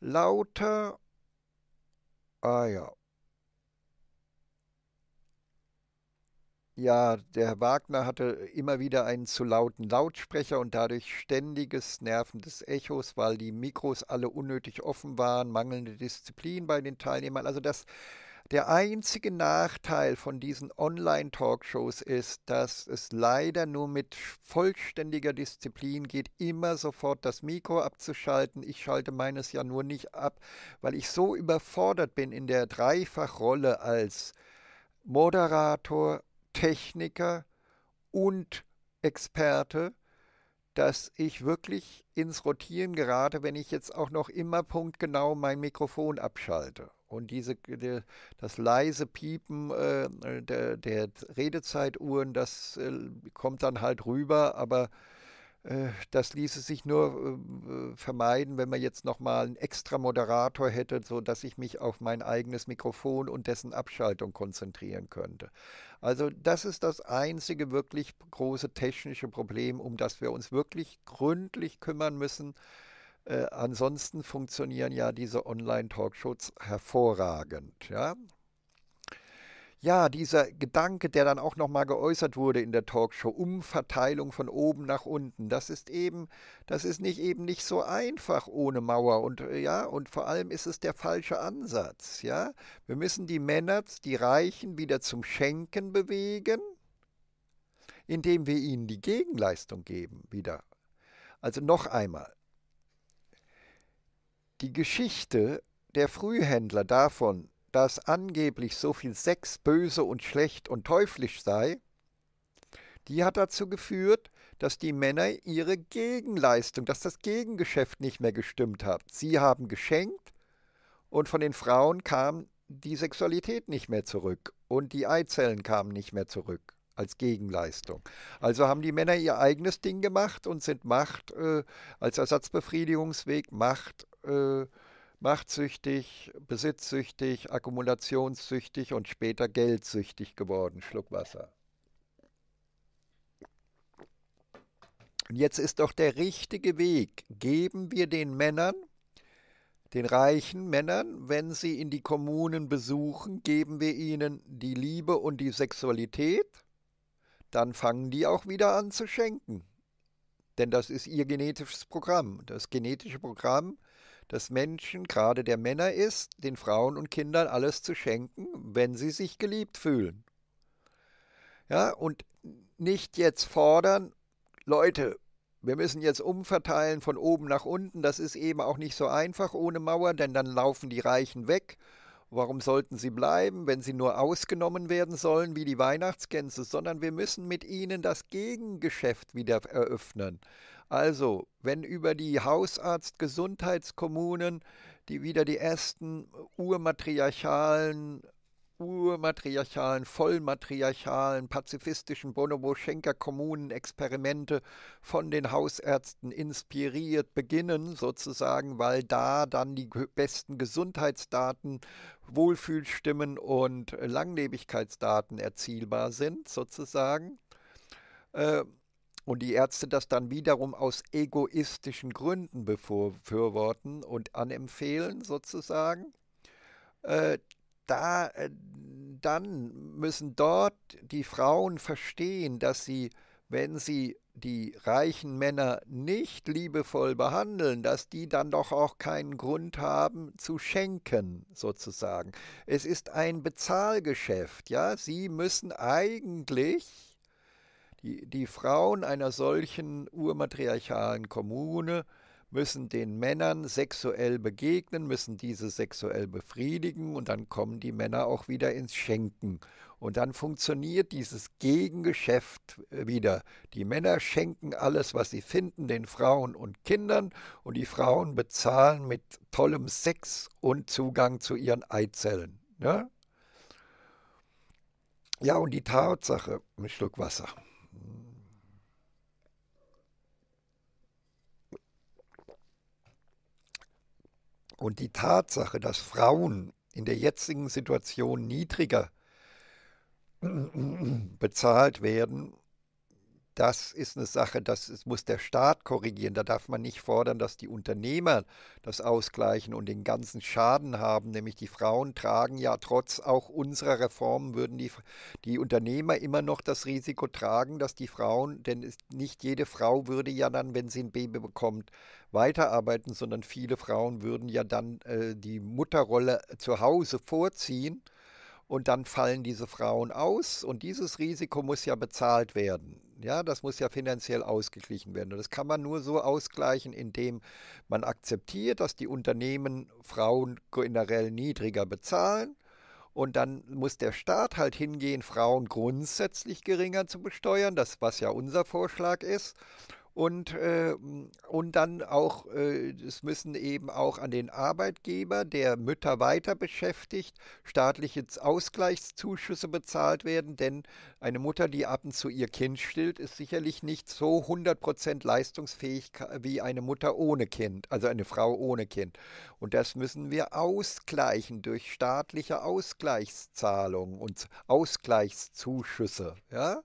Lauter, ah ja, Ja, der Wagner hatte immer wieder einen zu lauten Lautsprecher und dadurch ständiges nervendes des Echos, weil die Mikros alle unnötig offen waren, mangelnde Disziplin bei den Teilnehmern. Also das der einzige Nachteil von diesen Online-Talkshows ist, dass es leider nur mit vollständiger Disziplin geht, immer sofort das Mikro abzuschalten. Ich schalte meines ja nur nicht ab, weil ich so überfordert bin in der Dreifachrolle als Moderator, Techniker und Experte dass ich wirklich ins Rotieren gerate, wenn ich jetzt auch noch immer punktgenau mein Mikrofon abschalte. Und diese, die, das leise Piepen äh, äh, der, der, Redezeituhren, das äh, kommt dann halt rüber, aber äh, das ließe sich nur äh, vermeiden, wenn man jetzt nochmal einen extra Moderator hätte, sodass ich mich auf mein eigenes Mikrofon und dessen Abschaltung konzentrieren könnte. Also das ist das einzige wirklich große technische Problem, um das wir uns wirklich gründlich kümmern müssen äh, ansonsten funktionieren ja diese Online-Talkshows hervorragend. Ja? ja, dieser Gedanke, der dann auch nochmal geäußert wurde in der Talkshow, Umverteilung von oben nach unten, das ist eben, das ist nicht eben nicht so einfach ohne Mauer und äh, ja, und vor allem ist es der falsche Ansatz, ja. Wir müssen die Männer, die Reichen wieder zum Schenken bewegen, indem wir ihnen die Gegenleistung geben wieder. Also noch einmal, die Geschichte der Frühhändler davon, dass angeblich so viel Sex böse und schlecht und teuflisch sei, die hat dazu geführt, dass die Männer ihre Gegenleistung, dass das Gegengeschäft nicht mehr gestimmt hat. Sie haben geschenkt und von den Frauen kam die Sexualität nicht mehr zurück und die Eizellen kamen nicht mehr zurück als Gegenleistung. Also haben die Männer ihr eigenes Ding gemacht und sind Macht äh, als Ersatzbefriedigungsweg Macht äh, machtsüchtig, besitzsüchtig, akkumulationssüchtig und später geldsüchtig geworden. Schluck Wasser. Und jetzt ist doch der richtige Weg. Geben wir den Männern, den reichen Männern, wenn sie in die Kommunen besuchen, geben wir ihnen die Liebe und die Sexualität, dann fangen die auch wieder an zu schenken. Denn das ist ihr genetisches Programm. Das genetische Programm äh, des Menschen, gerade der Männer ist, den Frauen und Kindern alles zu schenken, wenn sie sich geliebt fühlen. Ja, und nicht jetzt fordern, Leute, wir müssen jetzt umverteilen von oben nach unten, das ist eben auch nicht so einfach ohne Mauer, denn dann laufen die Reichen weg Warum sollten sie bleiben, wenn sie nur ausgenommen werden sollen wie die Weihnachtsgänse, sondern wir müssen mit ihnen das Gegengeschäft wieder eröffnen. Also, wenn über die Hausarzt-Gesundheitskommunen, die wieder die ersten urmatriarchalen urmatriarchalen, vollmatriarchalen, pazifistischen Bonobo-Schenker-Kommunen Experimente von den Hausärzten inspiriert beginnen, sozusagen, weil da dann die besten Gesundheitsdaten, Wohlfühlstimmen und Langlebigkeitsdaten erzielbar sind, sozusagen. Äh, und die Ärzte das dann wiederum aus egoistischen Gründen befürworten und anempfehlen, sozusagen. Äh, da, äh, dann müssen dort die Frauen verstehen, dass sie, wenn sie die reichen Männer nicht liebevoll behandeln, dass die dann doch auch keinen Grund haben zu schenken, sozusagen. Es ist ein Bezahlgeschäft, ja. Sie müssen eigentlich die, die Frauen einer solchen urmatriarchalen Kommune müssen den Männern sexuell begegnen, müssen diese sexuell befriedigen und dann kommen die Männer auch wieder ins Schenken. Und dann funktioniert dieses Gegengeschäft äh, wieder. Die Männer schenken alles, was sie finden, den Frauen und Kindern und die Frauen bezahlen mit tollem Sex und Zugang zu ihren Eizellen. Ja, ne? ja und die Tatsache, ein Schluck Wasser. Hm. Und die Tatsache, dass Frauen in der jetzigen Situation niedriger bezahlt werden das ist eine Sache, das ist, muss der Staat korrigieren. Da darf man nicht fordern, dass die Unternehmer das ausgleichen und den ganzen Schaden haben. Nämlich die Frauen tragen ja trotz auch unserer Reformen, würden die, die Unternehmer immer noch das Risiko tragen, dass die Frauen, denn nicht jede Frau würde ja dann, wenn sie ein Baby bekommt, weiterarbeiten, sondern viele Frauen würden ja dann äh, die Mutterrolle zu Hause vorziehen und dann fallen diese Frauen aus und dieses Risiko muss ja bezahlt werden. Ja, das muss ja finanziell ausgeglichen werden. Und das kann man nur so ausgleichen, indem man akzeptiert, dass die Unternehmen Frauen generell niedriger bezahlen. Und dann muss der Staat halt hingehen, Frauen grundsätzlich geringer zu besteuern, das was ja unser Vorschlag ist. Und, äh, und dann auch, äh, es müssen eben auch an den Arbeitgeber, der Mütter weiter beschäftigt, staatliche Ausgleichszuschüsse bezahlt werden, denn eine Mutter, die ab und zu ihr Kind stillt, ist sicherlich nicht so 100% leistungsfähig wie eine Mutter ohne Kind, also eine Frau ohne Kind. Und das müssen wir ausgleichen durch staatliche Ausgleichszahlungen und Ausgleichszuschüsse. Ja,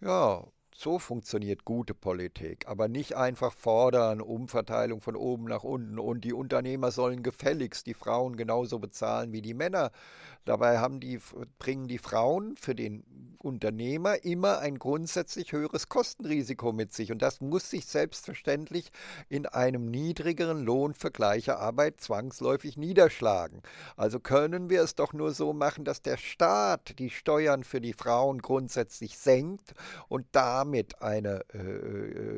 ja so funktioniert gute Politik, aber nicht einfach fordern, Umverteilung von oben nach unten und die Unternehmer sollen gefälligst die Frauen genauso bezahlen wie die Männer. Dabei die, bringen die Frauen für den Unternehmer immer ein grundsätzlich höheres Kostenrisiko mit sich. Und das muss sich selbstverständlich in einem niedrigeren Lohn für gleiche Arbeit zwangsläufig niederschlagen. Also können wir es doch nur so machen, dass der Staat die Steuern für die Frauen grundsätzlich senkt und damit eine äh,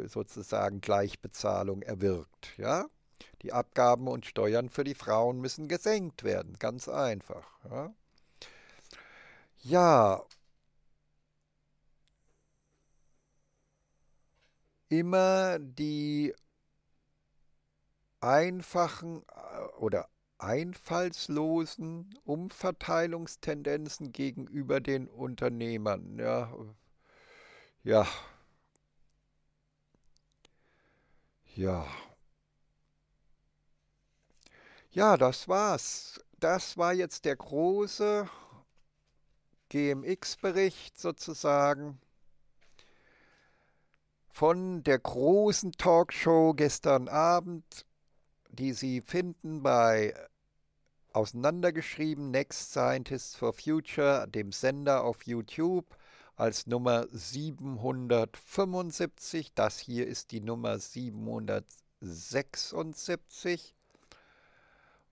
äh sozusagen Gleichbezahlung erwirkt. Ja? Die Abgaben und Steuern für die Frauen müssen gesenkt werden, ganz einfach. Ja, ja. immer die einfachen äh, oder einfallslosen Umverteilungstendenzen gegenüber den Unternehmern. Ja, ja, ja. Ja, das war's. Das war jetzt der große GMX-Bericht sozusagen von der großen Talkshow gestern Abend, die Sie finden bei auseinandergeschrieben Next Scientists for Future, dem Sender auf YouTube als Nummer 775. Das hier ist die Nummer 776.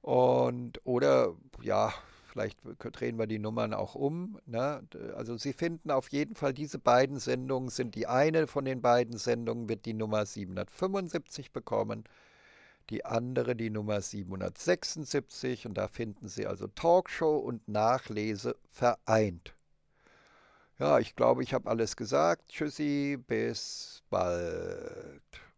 Und oder ja, vielleicht drehen wir die Nummern auch um. Ne? Also Sie finden auf jeden Fall, diese beiden Sendungen sind die eine von den beiden Sendungen, wird die Nummer 775 bekommen, die andere die Nummer 776 und da finden Sie also Talkshow und Nachlese vereint. Ja, ich glaube, ich habe alles gesagt. Tschüssi, bis bald.